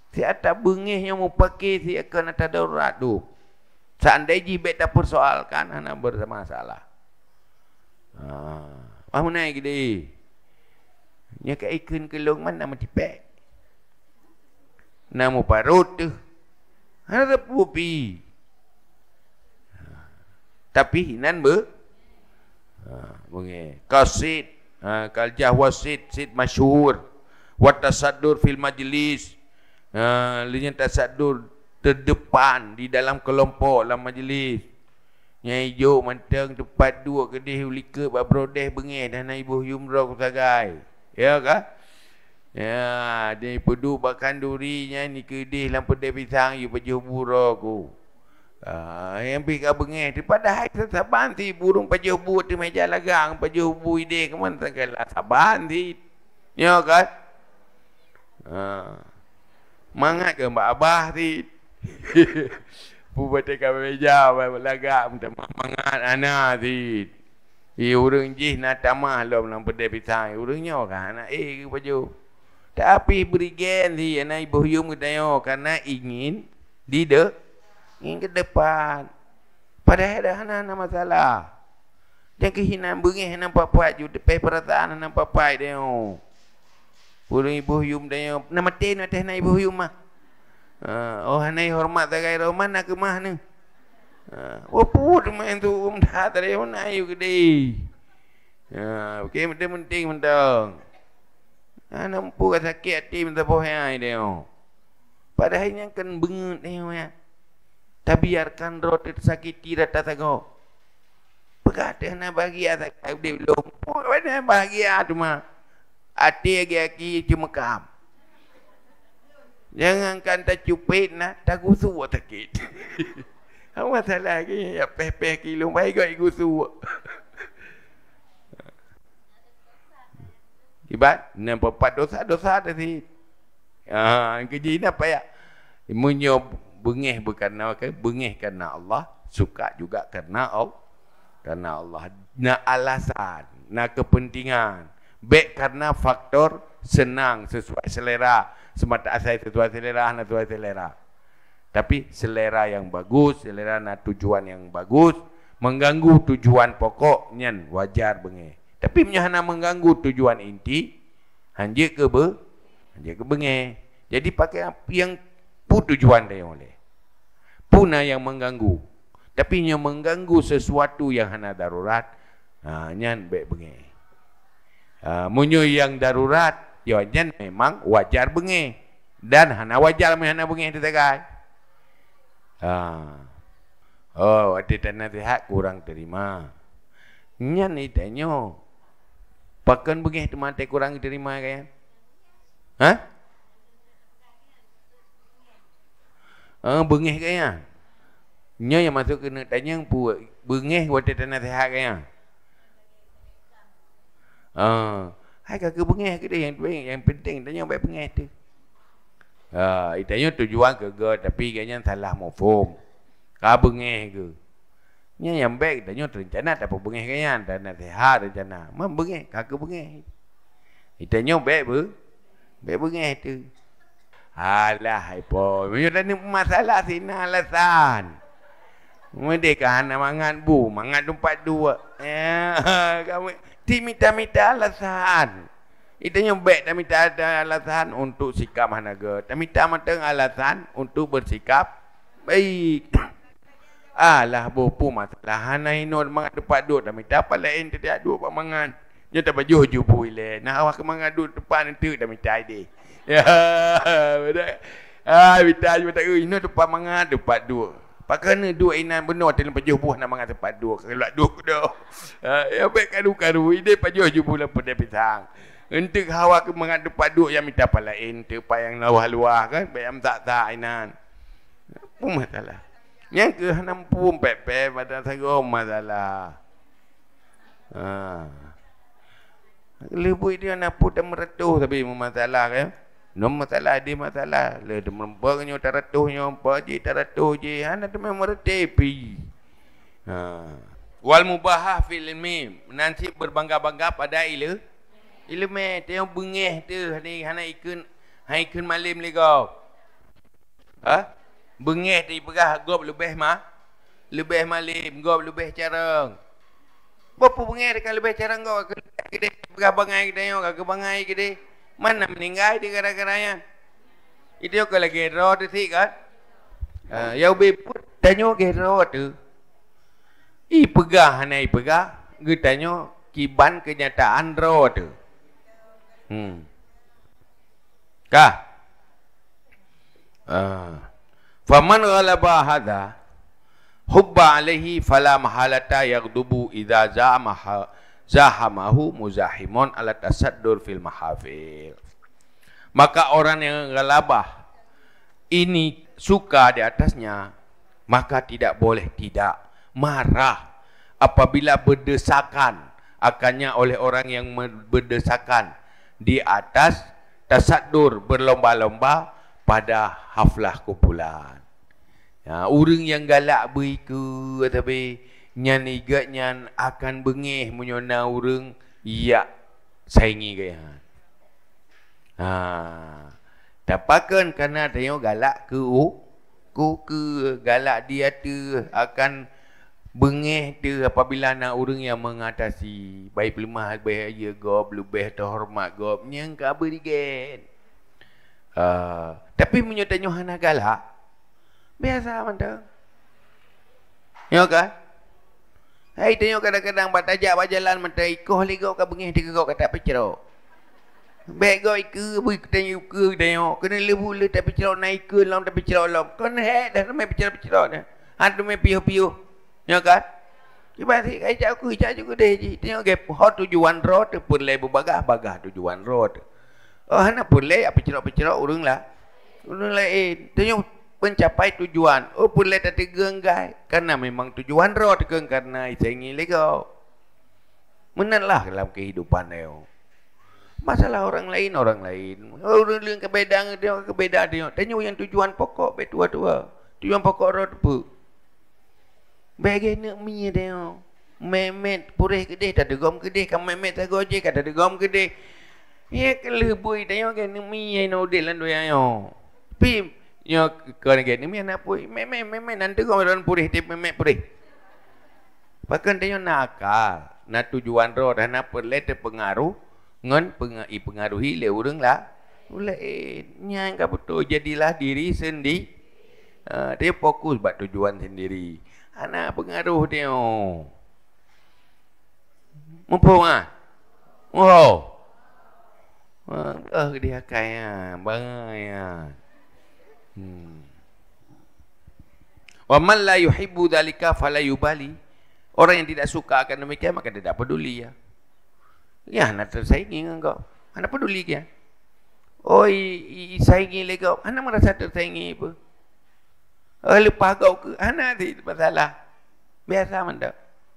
Si ada bengeh yang mau pakai si akan ada darurat tu. Seandainya bet tak persoalkan hana bermasalah. Ha. Mau naik gede. Nya ke ikun ke long man nama tipek. Nama parut tu. Hana tak tapi hinan be ha bunge qasid ha kaljah wasid sid masyhur wa tasaddur fil majlis ha linya tasaddur terdepan di dalam kelompok dalam majlis nyai jo manteng tepat dua kedih ulike ba brodeh bengeh dan ibu yumrah kusagai ya ka Ya, dia pedu bakan durinya ni kedih lampu dia pisang, you pergi hubur Ah, yang pergi ke bengih tu pada hai sabar ti burung pajuh bu tu meja lagang pajuh bu ide ke mana tanggal sabar ti. Ya kan? Ah. Mangat ke mbak abah ti. bu bete ke meja bai lagang minta mangat eh, lah eh, anak ti. I urang ji na tamah lo nang pede pisang urangnya kan ana eh pajuh. Tapi berigen ti ana ibu yum ke tayo karena ingin didek yang ke depan padahal dah ada ana masalah dan kehinaan beringih nampak puat ju depan perasaan nampak puat dia o ulun ibu yum dia nama tin atas nai ibu yum mah uh, ha, oh hanai hormat dagai roman nak mah ni Uh, oh, put main tu um dah tadi pun ayu gede. ah uh, okey mentem penting mentang. Ha, nampu ke sakit hati minta pohai dia. Padahal yang kan bengut dia. Ya. Tak biarkan roh tersakiti rata tengok. Pegatih nak bahagia ah, tak kau Bagaimana belum. Mana bahagia ah, cuma. Hati lagi lagi cuma kam. Jangan kan tak cupit nak tak gusu tak kita. Apa salah lagi? Ya peh-peh kilum baik kau gusu. Ibat, ah, nampak dosa-dosa tadi. Ah, apa ya? Menyobok bengih bukan okay? bengih kerana Allah suka juga kerana Allah kerana Allah nak alasan nak kepentingan baik kerana faktor senang sesuai selera semata saya sesuai selera nak sesuai selera tapi selera yang bagus selera nak tujuan yang bagus mengganggu tujuan pokok nyen wajar bengih tapi menyana mengganggu tujuan inti hanje ke be hanje ke bengih jadi pakai yang pu tujuan dia boleh apa yang mengganggu. Tapi yang mengganggu sesuatu yang hana darurat, ha, nyan baik bengi. Ha, munyu yang darurat, ya nyan memang wajar bengi. Dan hana wajar mai hana bengi itu tegai. Ha. Oh, ada tanah sehat kurang terima. Nyan ni tanya. Pakan bengi itu mati kurang terima kan? Hah? Ha, bengih kan ya? Nya yang masuk kena tanya buat bengih buat dia tanah sehat kan ya? Ha, hai kakak bengih ke dia yang, yang, yang penting tanya baik bengih tu. Ha, dia tanya tujuan ke ke tapi kan salah mufum. Kak bengih ke? Nya yang baik tanya rencana tak apa bengih kan ya? Tanah sehat rencana. Mem bengih, kakak bengih. Dia tanya baik ber? Baik bengih tu. Alah, ipo. Mereka tanya masalah sini alasan. Mereka anak mangan bu, mangan tempat dua. Eh, kamu timita minta alasan. Itu yang baik tak minta alasan untuk sikap mana ke. Tak minta mata alasan untuk bersikap baik. Alah bopo masalah. Hana ino mangan tempat dua. Tak minta apa lain tak ada dua pak mangan. Dia tak berjuh-juh pun ilai. Nak awak ke mangan dua tempat itu tak minta idea. Ya, betul. Ah, kita cuma tak kira. Ini tempat mangat, tempat dua. Pakana dua inan benar telah pejuh buah nama mangat tempat dua. Kalau dua kuda. Ah, ya, baik kadu-kadu. Ini pejuh je pula pada pisang. Entik hawa ke mangat tempat dua yang minta pala ente pa yang luah-luah kan bayam yang tak tak inan. Apa masalah? Yang ke 64 pepe pada sagu masalah. Ah. Lebih dia nak pun dan meretuh tapi masalah kan? No masalah dia masalah. Le lah, dia membangnya teretuhnya apa je teretuh je. Ha nak dia meretepi. Ha. Wal mubahah fil ilmi. Nanti berbangga-bangga pada ilmu. Ilmu tu yang bengih tu. Ni hana ikun hai ikun malim le kau. Ha? Bengih tu ibarat gob lebih mah. Lebih malim, gob lebih carang. Berapa bengai dekat lebih cara kau ke kedai pegah bengai kedai kau ke bengai kedai. Mana meninggal di gara-gara Itu kau lagi roh tu sik kan. Ah ya ubi put tanyo ke roh tu. I pegah nai pegah ge tanyo kiban kenyataan roh tu. Hmm. Kah? Ah. Faman ghalaba hadha hubba alaihi fala mahalata yaghdubu idza zamaha zahamahu muzahimun ala tasaddur fil mahafil maka orang yang galabah ini suka di atasnya maka tidak boleh tidak marah apabila berdesakan akannya oleh orang yang berdesakan di atas tasadur berlomba-lomba pada haflah kumpulan Ha, orang yang galak beriku tapi nyan igat nyan akan bengih menyona orang ya saingi gaya. Ha. ha. Tapakan kerana dia galak ke o oh, ku ke galak dia tu akan bengih tu apabila nak orang yang mengatasi baik pelemah baik ya gob lebih terhormat go nyang ka berigen. Ha. tapi menyotanyo hana galak Biasa lah benda. Tengok kan? Hei tengok kadang-kadang buat tajak buat jalan mata ikuh ligau ke bengih tiga kau kata apa cerok. Baik kau ikuh, beri kita ikuh, tengok. Kena lebu-lebu tapi cerok naik ke lom tapi cerok lom. Kena hek dah ramai pecerok-pecerok ni. Hantu main piuh-piuh. Tengok kan? Cuma sih, kaya cakap aku, cakap juga dah haji. Tengok ke, hot tujuan road. tu pun lebih berbagah-bagah tujuan road. Oh, anak ha, pun lebih, apa ya, cerok-pecerok, urung lah. Urung lain. Eh, tengok, mencapai tujuan. Oh pun leh tadi genggai. Karena memang tujuan roh tu geng karena isengi lego. Menanlah dalam kehidupan dia. Masalah orang lain, orang lain. Orang lain kebedaan dia kebedaan dia. Tanya yang tujuan pokok, baik dua tua Tujuan pokok roh tu. Bagaimana mie dia. Memet purih gede, tak ada gom gede. Kamu memet tak goje, kan tak ada gom gede. Ya, kelebui. Tanya, kena mie yang nak udik lah tu Pim, Ya, kau ni gini, nak puri. Memek, memek, nanti kau orang puri, tip memek puri. Bahkan dia nak akal, nak tujuan roh dan nak perlete pengaruh, ngan peng eh, pengaruhi le lah orang lah. Ulain, ni yang betul, jadilah diri sendiri. Uh, ha, dia fokus buat tujuan sendiri. Anak pengaruh dia. Oh. Mumpung ah. Oh. oh, dia kaya, bangai ah. ah. Hmm. Wa man la yuhibbu dhalika fala yubali. Orang yang tidak suka akan demikian maka dia tidak peduli ya. Ya, nak tersaingi dengan kau. Mana peduli dia? Oi, oh, saingi le kau. Mana merasa tersaingi apa? Oh, lepas kau ke? Mana ada masalah? Biasa mana?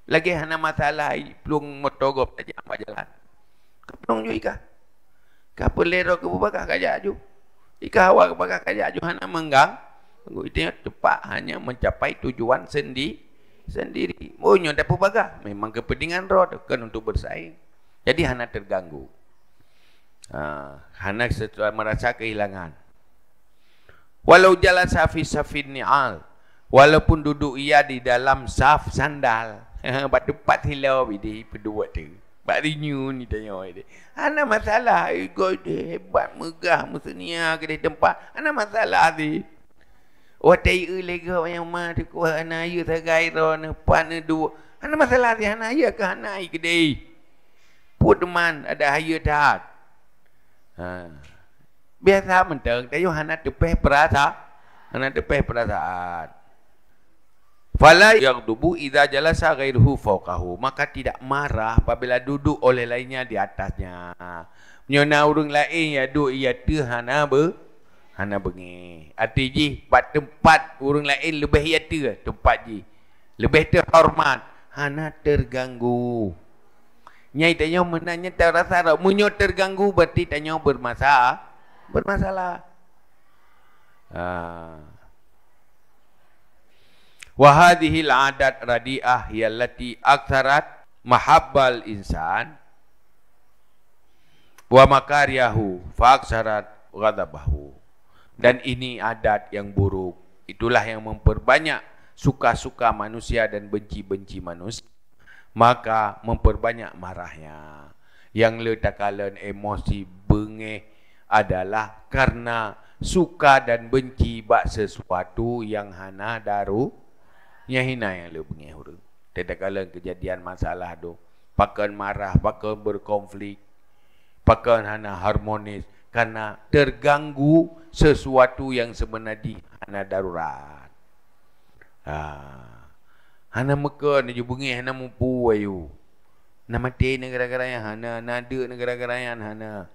Lagi mana masalah, pelung motor kau tak jalan. Kau pelung juga. Kau pelera ke bubakah kajak juga. Jika awak kebakar kajak Johanna menggang, aku itu cepat hanya mencapai tujuan sendi sendiri. Bunyo dapat baga, memang kepentingan rod kan untuk bersaing. Jadi Hana terganggu. Uh, Hana merasa kehilangan. Walau jalan safi safi ni'al Walaupun duduk ia di dalam saf sandal Bapak tepat hilau Bidi berdua tu Pak Renew ni tengok dia. Ana masalah. Eh, dia hebat, megah, musnia, kedai tempat. Ana masalah dia. Orang tayu lega banyak mah. Dia kuat anak ayah sagai roh. Pak dua. Ana masalah dia. Anak ayah ke anak ayah ke Putman ada ayah tahan. Ha. Biasa mentang. Tayu anak tepeh perasaan. Anak tepeh perasaan. Fala yang dubu idza jalasa ghairuhu fawqahu maka tidak marah apabila duduk oleh lainnya di atasnya. Menyona urung lain ya do duk ya hana be hana bengi. Ati ji pat tempat urung lain lebih ya te tempat ji. Lebih terhormat hana terganggu. Nyai tanya menanya tak rasa Munyo terganggu berarti tanya bermasalah. Bermasalah. Ah. Wa hadhil adat radiah yallati aktsarat mahabbal insan wa makariyahu faksarat aktsarat ghadabahu. Dan ini adat yang buruk. Itulah yang memperbanyak suka-suka manusia dan benci-benci manusia. Maka memperbanyak marahnya. Yang letakkan emosi bengeh adalah karena suka dan benci bak sesuatu yang hana daru. Yang hina yang lu pengen huru. Tidak kala kejadian masalah tu. Pakan marah, pakan berkonflik. Pakan hana harmonis. Karena terganggu sesuatu yang sebenarnya hana darurat. Ha. Hana meka ni je bengih hana mumpu ayu. Na mati negara-gara yang hana. Na ada negara-gara yang hana.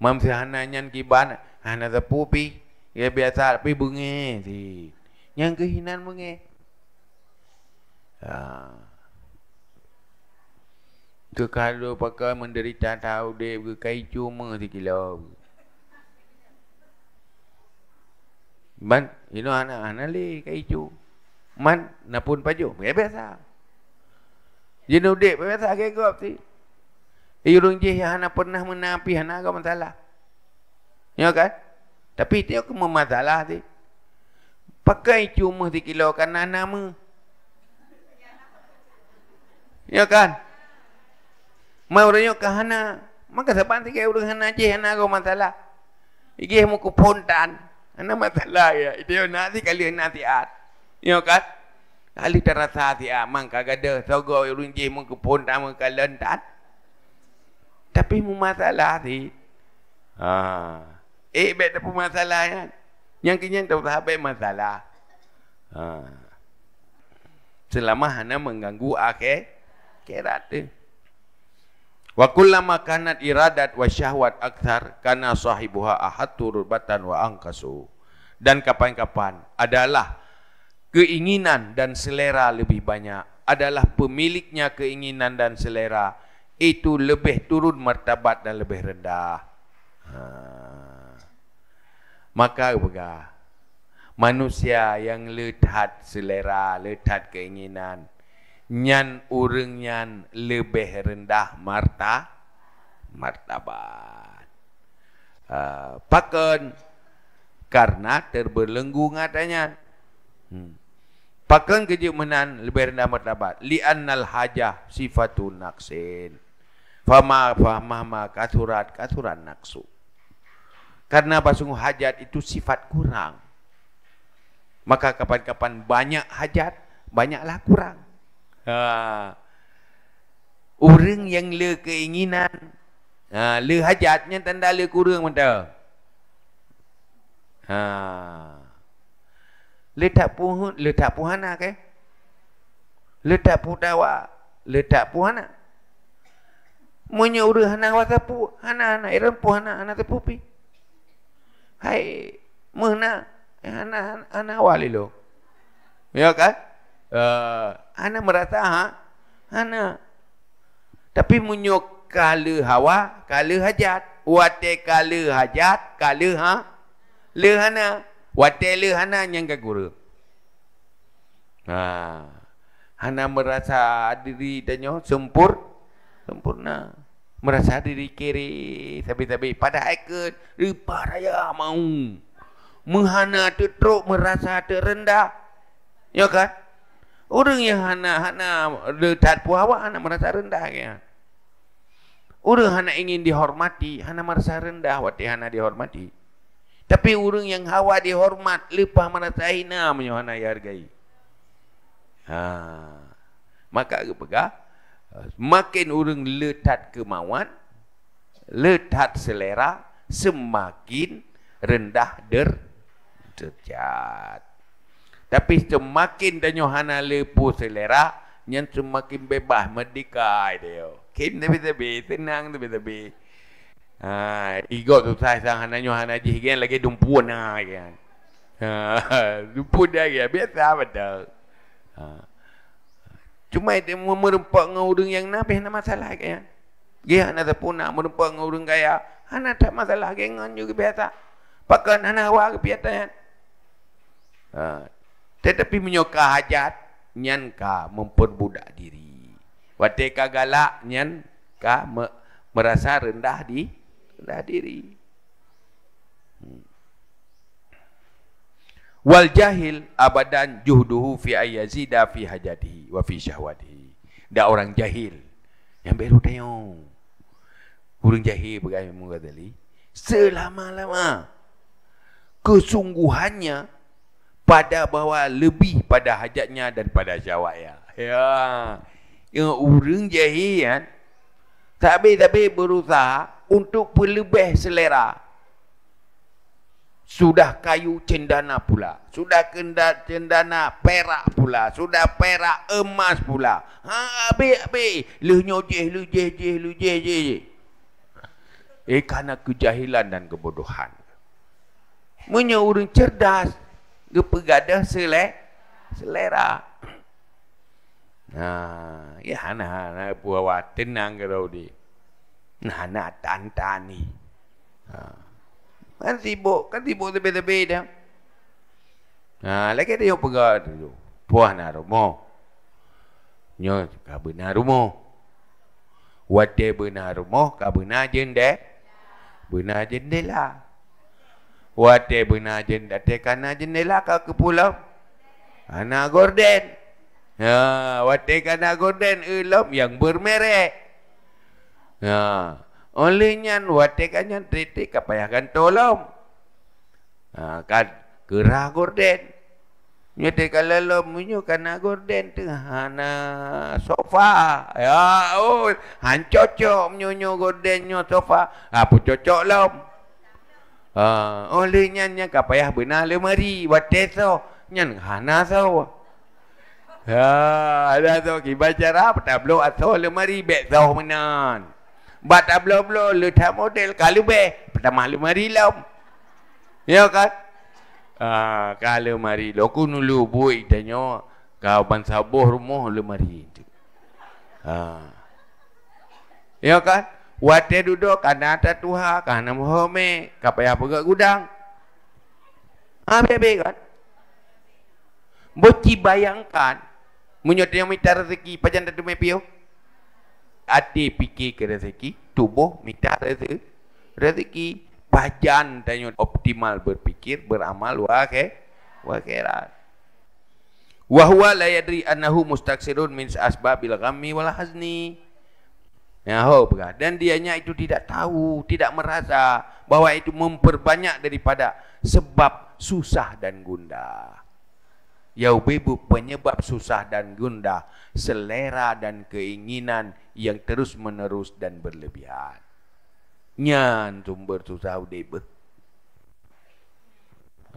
Mamsi hana yang kibat. Hana sepupi. Ya biasa tapi bengih si. Yang kehinan bengih. Ha. Tu kalau pakai menderita tahu dia berkait cuma sekilo. Man, ino ana ana le kaicu. Man pun paju, ya biasa. Jenuh dek, biasa kegop si. Irung eh, je yang ana pernah menapi ana agak masalah. Ya kan? Tapi itu ke masalah si. Pakai cuma sekilo kan nama. Ya kan? Mai urang yo kahana, maka sapan tiga urang hana je hana go masalah. Iki mu ku pontan. Ana masalah ya. Itu yo nanti kali nanti at. Ya kan? Kali terasa ti amang mangka gada sogo urang je mu ku pontan mu kalen tat. Tapi mu masalah ti. Ha. Eh bet tu masalah ya. Yang kini tahu sampai masalah. Ha. Selama hana mengganggu akhir akhirat dia. Wa kullama kanat iradat wa syahwat akthar kana sahibuha ahattu rubatan wa angkasu. Dan kapan-kapan adalah keinginan dan selera lebih banyak adalah pemiliknya keinginan dan selera itu lebih turun martabat dan lebih rendah. Ha. Maka apa? Manusia yang letat selera, letat keinginan, nyan urang nyan lebih rendah marta martabat. Uh, ah, Pakon karena terbelenggu katanya, Hmm. Pakon keje menan lebih rendah martabat. Li anal hajah sifatun naksin, Fama fama ma kathurat kathuran naksu. Karena pasung hajat itu sifat kurang. Maka kapan-kapan banyak hajat, banyaklah kurang. Ha. yang le keinginan, ha, le hajatnya tanda le kurang mata. Ha. Le tak puhun, le tak puhana ke? Le tak putawa, le tak puhana. Munya urang hanang wa tapu, hana eh, hana iran puhana ana te pupi. Hai, mana hana hana wali lo. Ya kan? Eh, uh, Ana merata ha? Ana. Tapi munyok kala hawa, kala hajat. Wate kala hajat, kala ha? Le hana. Wate le hana yang kagura. Ha. Ana merasa diri dan sempur sempurna. Merasa diri kiri tapi-tapi pada ikut rupa raya mau. Menghana tu merasa terendah. Ya kan? Orang yang hana hana letak puah awak hana merasa rendah ya. Orang hana ingin dihormati, hana merasa rendah waktu hana dihormati. Tapi orang yang hawa dihormat, lepas merasa hina menyuruh hana hargai. Ha. Maka apa? Makin orang letak kemauan, letak selera, semakin rendah der derjat. Tapi semakin tanya hana lepu selera, yang semakin bebas merdeka dia. Kim tapi tapi senang tapi tapi. Ha, ego tu saya sangat hana tanya hana jih gen kan, lagi dumpun lah kan. ha gen. Ha, dumpun dah gen kan, biasa betul. Ha. Cuma itu merempak dengan orang yang nabih nak salah gen. Gen hana sepun nak merempak dengan orang kaya. Hana tak masalah gen dengan juga biasa. Pakai hana awak biasa gen. Ha tetapi menyoka hajat nyan ka memperbudak diri wate ka galak nyan ka me, merasa rendah di rendah diri hmm. wal jahil abadan juhduhu fi ayyazida fi hajatihi wa fi syahwatihi da orang jahil yang beru tayong kurang jahil bagaimana mengatakan selama-lama kesungguhannya pada bahawa lebih pada hajatnya dan pada ya. Ya. Yang urung jahil Tapi ya. tapi berusaha untuk lebih selera. Sudah kayu cendana pula. Sudah kenda cendana perak pula. Sudah perak emas pula. Ha abi abi lu jeh lu jeh jeh lu jeh jeh. Eh karena kejahilan dan kebodohan. Menyuruh cerdas ke pegadah selek selera. Nah, ya nah, nah buah watin nang kerau di. Nah, nah tantani. tani ah. Kan sibuk, kan sibuk tepi-tepi dah. Nah, lagi ada yang pegawai tu. Buah nak rumah. Nyo, kak benar rumah. Wadah benar rumah, kak benar jendek. Benar jendela. lah. Wate bina jendela Wate kana jendela ke pulau Ana gorden ya wate kana gorden Ilam yang bermerek ya oleh nyan wate kanya Tretik kapayakan tolong Ha, kan Gerah gorden Nyata kala lo munyu ya, kana gorden tu hana sofa. Ya oh han cocok munyu gorden nyo sofa. Apa ha, cocok lo? Ah, uh, oleh nyan nyan ka payah benar le mari buat teso nyan hana sao. Ha, ada tu ki baca rap tablo aso le mari be sao menan. Ba tablo blo le ta model kalu be pertama le mari lom. Ya kan? Ah, uh, kalu mari lo ku nulu bui tanyo ka ban sabuh rumah le mari itu. Ha. Uh. Ya kan? Wate duduk kerana atas tuha, kerana muhome, kapa ya pergi gudang. Habis habis kan. Boci bayangkan menyot yang minta rezeki pajan tu mai pio. Ati fikir ke rezeki, tubuh minta rezeki. Rezeki pajan tanya optimal berpikir, beramal wa ke wa kerat. Wa huwa la yadri annahu mustaksirun min asbabil ghammi wal hazni. Ya, dan dia nya itu tidak tahu, tidak merasa bahwa itu memperbanyak daripada sebab susah dan gundah. Yaubibu penyebab susah dan gundah, selera dan keinginan yang terus menerus dan berlebihan. Nyan sumber susah udibu.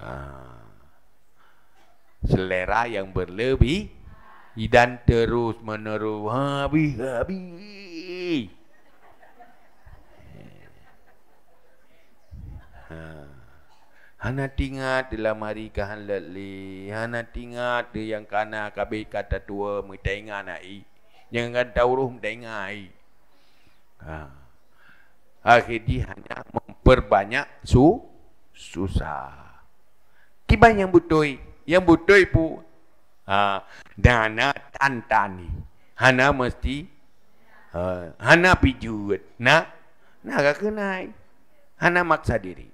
Ha. Selera yang berlebih dan terus menerus habis-habis lagi. Ha. Hana tingat dalam hari kahan lali. Hana tingat dia yang kana kabe kata tua mertengah yang Jangan kata uruh mertengah nai. Ha. Akhirnya hanya memperbanyak su susah. Kiba yang butoi, yang butoi pu ha. dana tantani. Hana mesti Ha, Hana pijut Nak Nak ke kenai Hana maksa diri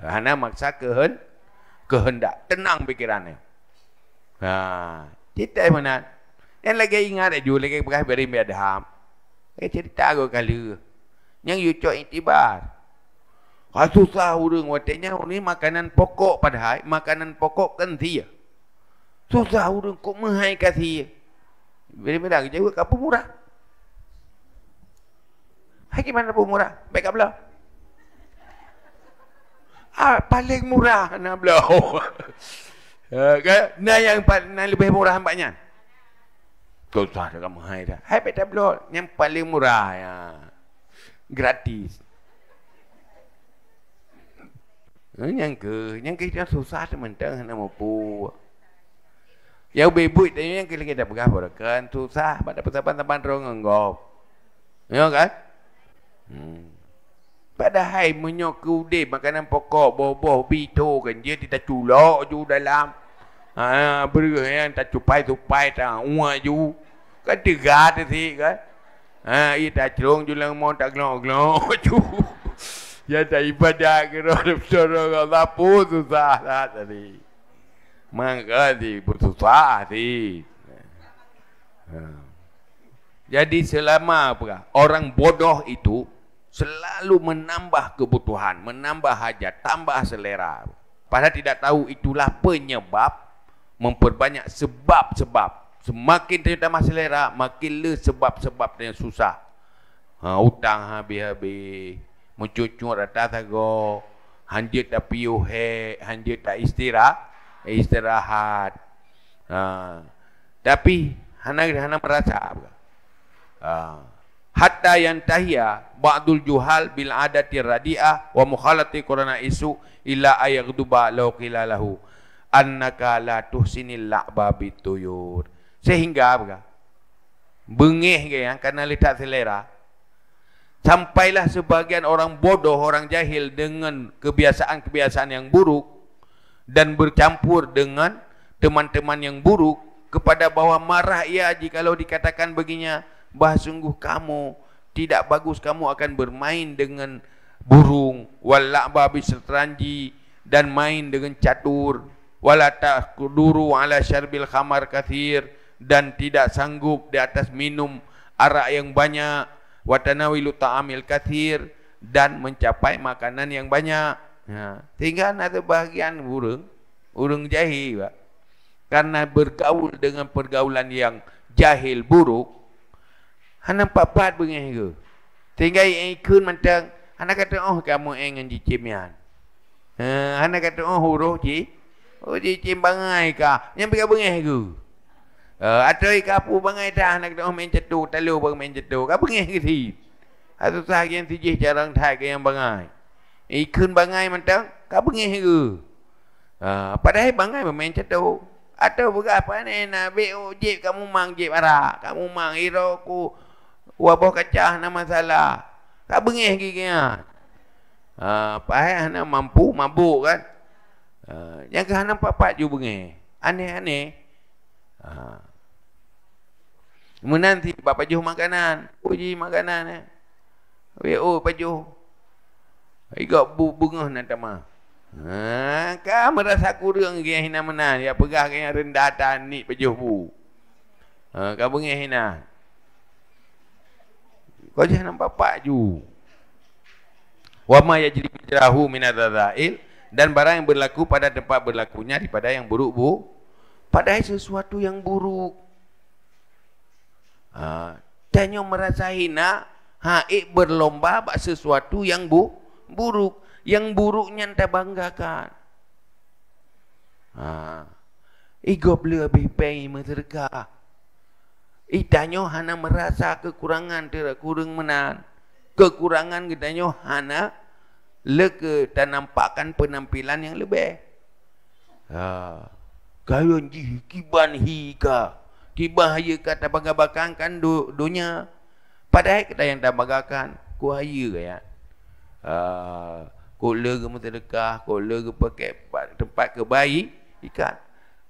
Hana maksa kehen, kehendak Tenang pikirannya Ha Cerita yang mana Yang lagi ingat Dia juga lagi berkata Beri miadham Dia cerita aku kali Yang you cok intibar Ha susah orang Wartanya ini makanan pokok padahal Makanan pokok kan dia Susah orang Kok mahai kasih Beri miadham Dia juga kapa murah Hai gimana pun murah. Baik kat belah. Ah, paling murah nak belah. Oh. Okay. Nah yang nah lebih murah nampaknya. Tuan tuan ada kamu hai dah. Hai pet tablet yang paling murah ya. Gratis. Eh, yang ke, yang ke kita susah sementang nak mampu. Yang bebut tanya yang ke kita pegah berakan susah pada persapan tempat rong enggak. Ya kan? Padahal menyok udik makanan pokok, boboh, bito kan dia tidak culok ju dalam. Ha berah yang tak cupai supai tak ua ju. Ketiga kan tadi kan. Ha ia tak celong ju lang mau tak glo-glo ju. Ya tak ibadah ke roh doktor ke sapu susah lah tadi. Mangga kan, di bersusah di. Lah ha. Jadi selama apa? Orang bodoh itu selalu menambah kebutuhan, menambah hajat, tambah selera. Padahal tidak tahu itulah penyebab memperbanyak sebab-sebab. Semakin tambah selera, makin le sebab-sebab yang susah. Ha, hutang habis-habis, mencucuk rata tago, hanjit tak he, hanjit tak istirah, eh, istirahat. Ha, tapi, hana-hana merasa apa? Ha, hatta yantahiya ba'dul juhal bil adati radiah wa mukhalati qurana isu illa ayghduba law qilalahu annaka la tuhsinil la'ba bituyur sehingga apa bengih ke yang kena letak selera sampailah sebahagian orang bodoh orang jahil dengan kebiasaan-kebiasaan yang buruk dan bercampur dengan teman-teman yang buruk kepada bahwa marah ia jika dikatakan begininya bah sungguh kamu tidak bagus kamu akan bermain dengan burung walak babi bisatranji dan main dengan catur wala taquduru ala syarbil khamar kathir dan tidak sanggup di atas minum arak yang banyak watanawilu ta'amil kathir dan mencapai makanan yang banyak ya. sehingga ada bahagian burung burung jahil pak. karena bergaul dengan pergaulan yang jahil buruk Han nampak pat bengih ke. Tinggal yang ikun mantang. Han kata, oh kamu yang ngaji cimian. Ha, han kata, oh huruf ci. Oh ci cimbangai ka. Yang pergi bengih ke. Uh, atau ikan apa bangai dah. Han kata, oh main cetuh. Talu baru main cetuh. Kau bengih ke si. Atau sahaja yang sijih jarang tak ke yang bangai. Ikun bangai mantang. Kau bengih ke. Uh, padahal bangai bermain cetuh. Atau berapa ni nak ambil ujib kamu mang jib arak. Kamu mang hero ku. Wabah kacah nak masalah. Tak bengih gigi ha. Ha, payah nak mampu mabuk kan. Ha, yang ke hanam papat ju bengih. Aneh-aneh. Ha. Menanti bapak juh makanan. Uji makanan eh. Wei oh pajuh. Iga bu bungah nak tamah. Ha, kau merasa kurang ke hina menan, ya pegah ke rendah tanik pejuh bu. Ha, kau bungih hina. Kau jangan nampak baju. Wa ma yajri jarahu min dan barang yang berlaku pada tempat berlakunya daripada yang buruk bu pada sesuatu yang buruk ha, dan yang merasa hina haik eh, berlomba bak sesuatu yang bu buruk yang buruknya anda banggakan ha, ego beliau lebih pengen menerkah Itanyo eh, hana merasa kekurangan tidak kurang menan. Kekurangan kitanyo hana leke dan nampakkan penampilan yang lebih. Ha. Kayon ji kiban hika. Kibah ye kata bagabakan kan du, dunia. Padahal kita yang tak bagakan ku haya ya. Ha. Ku lege mesti dekah, ku lege pakai tempat kebaik ikat.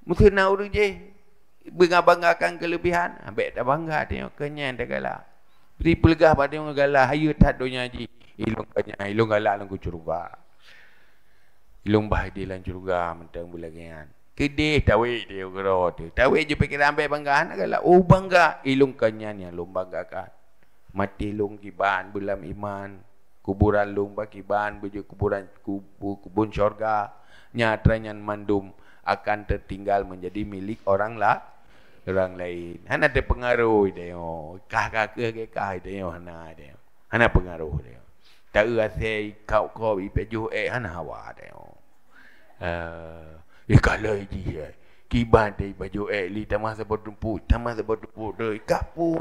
Mesti nak urang je, bangga-banggakan kelebihan. Ambek dah bangga tengok kenyang dah gala. Beri pelegah pada orang gala, haya tak donya haji. Ilung banyak, ilung gala ilung curuga. Ilung bah di lang curuga mentang bulagian. Kedih tawe dia gero tu. Tawe je fikir ambek bangga anak gala. Oh bangga ilung kenyang yang lu banggakan. Mati lung kiban bulam iman. Kuburan lung bakiban bujuk kuburan kubur kubun syurga. Nyatranya mandum akan tertinggal menjadi milik orang lah orang lain. Hana ada pengaruh dia. Kah kah ke ke kah dia hana dia. Hana pengaruh dia. Tak rasa kau kau ipe juh eh hana hawa dia. Eh uh, kalau ini ya. Eh, Kiban dia baju eh li tamah sebab tumpu tamah sebab tumpu dia kapu.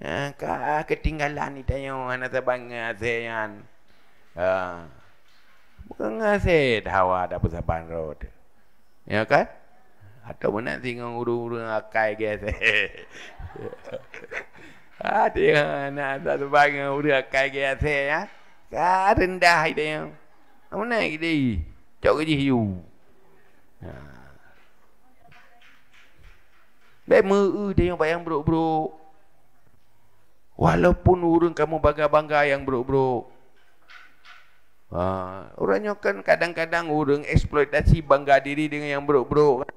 Ha, kah ketinggalan ni tanya hana sebang asean. Ah. Uh, Mengasih hawa dah bersabar road. Ya kan? Okay? Ada pun nak eh. ah, tengok urut-urut akai ke Ada yang nak tak terbangun urut akai ke asal eh, ya. Ha? rendah itu yang. Apa nak kita pergi? Cok kerja you. Ah. Baik mu dia yang bayang buruk-buruk. Walaupun urung kamu bangga-bangga yang buruk-buruk. Ha. Orangnya kan kadang-kadang urung eksploitasi bangga diri dengan yang buruk-buruk. Kan?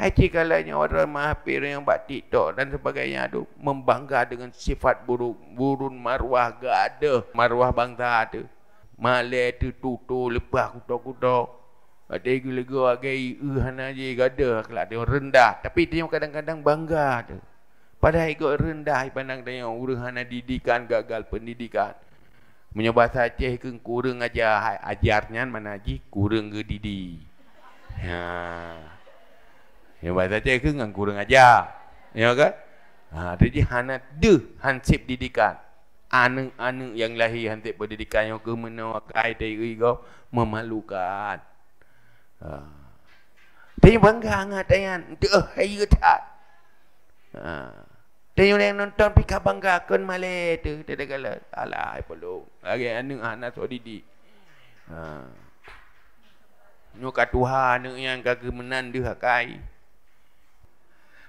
Haji kalanya orang mahapir yang buat TikTok dan sebagainya tu membangga dengan sifat buruk burun marwah gada marwah bangsa tu malai tu tutu lepas kutu-kutu ada lega agai uhan eh, aje gada kelak dia rendah tapi dia kadang-kadang bangga tu padahal dia rendah pandang dia yang urahan didikan gagal pendidikan menyebab saja kurang ajar ajarnya mana ji kurang ke didi ha yang bahasa cek ke dengan kurang aja, Ya kan? Know ha, jadi hana de hansip didikan. Anak-anak yang lahir hansip pendidikan yang ke menawakai diri kau memalukan. Ha. Tapi bangga hangat tayan. Dia hayu tak. Tapi ha. orang nonton pika bangga akan malay tu. Dia dah kala. Alah, saya perlu. Lagi anak anak so didik. Ha. Nyokat Tuhan yang kagak menandu hakai. Ha.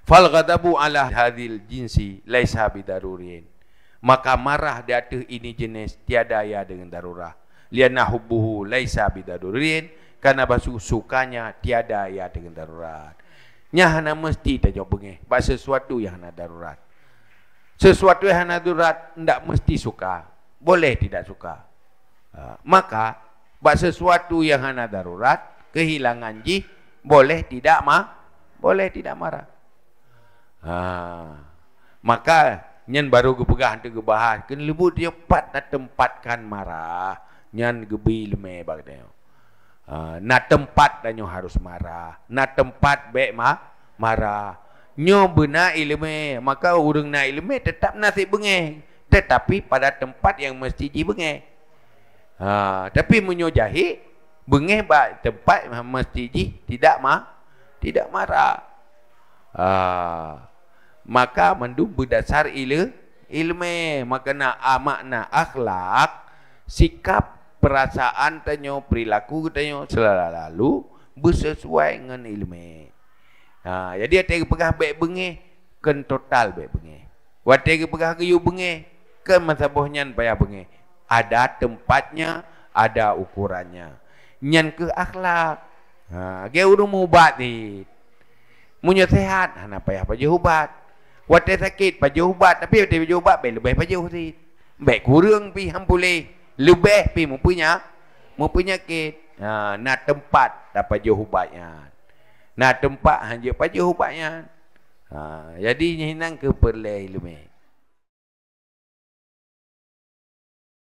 Fal ghadabu ala hadhil jinsi laisa bidarurin. Maka marah di atas ini jenis tiada ya dengan darurah. Lianna hubbuhu laisa bidarurin karena basu sukanya tiada ya dengan darurat. Nyah hana mesti ta jawab bengih. Bas sesuatu yang hana darurat. Sesuatu yang hana darurat ndak mesti suka. Boleh tidak suka. Ha, maka bas sesuatu yang hana darurat kehilangan ji boleh tidak ma boleh tidak marah. Ha. Maka nyen baru gebegah tu gebahan kan lebu dia pat nak tempatkan marah nyen gebi lemai bagde. Ha. Na tempat dan nyo harus marah. Na tempat be ma marah. Nyo bena ilmu, maka urung na ilmu tetap nasib bengeh. Tetapi pada tempat yang mesti di bengeh. Ha. tapi menyo jahil bengeh ba tempat mesti di tidak ma tidak marah. Ha maka mandu berdasar ilmu ilmu maka nak ah, makna akhlak sikap perasaan tanya perilaku tanyo selalu lalu bersesuai dengan ilmu ha, jadi ada yang pegah baik bengi kan total baik bengi ada yang pegah kayu bengi kan masa bohnya payah bengi ada tempatnya ada ukurannya nyan ke akhlak ha ge urung mubat ni munya sehat ana ha, payah baju ubat Watai sakit, pajuh ubat. Tapi watai pajuh ubat, baik lebih pajuh si. Baik kurang pi ham boleh. Lebih pi mempunya. Mempunya kit. Ha, nak tempat tak pajuh ubatnya. Nak tempat hanya pajuh ubatnya. Ha, jadi nyinang nang perlai lumih.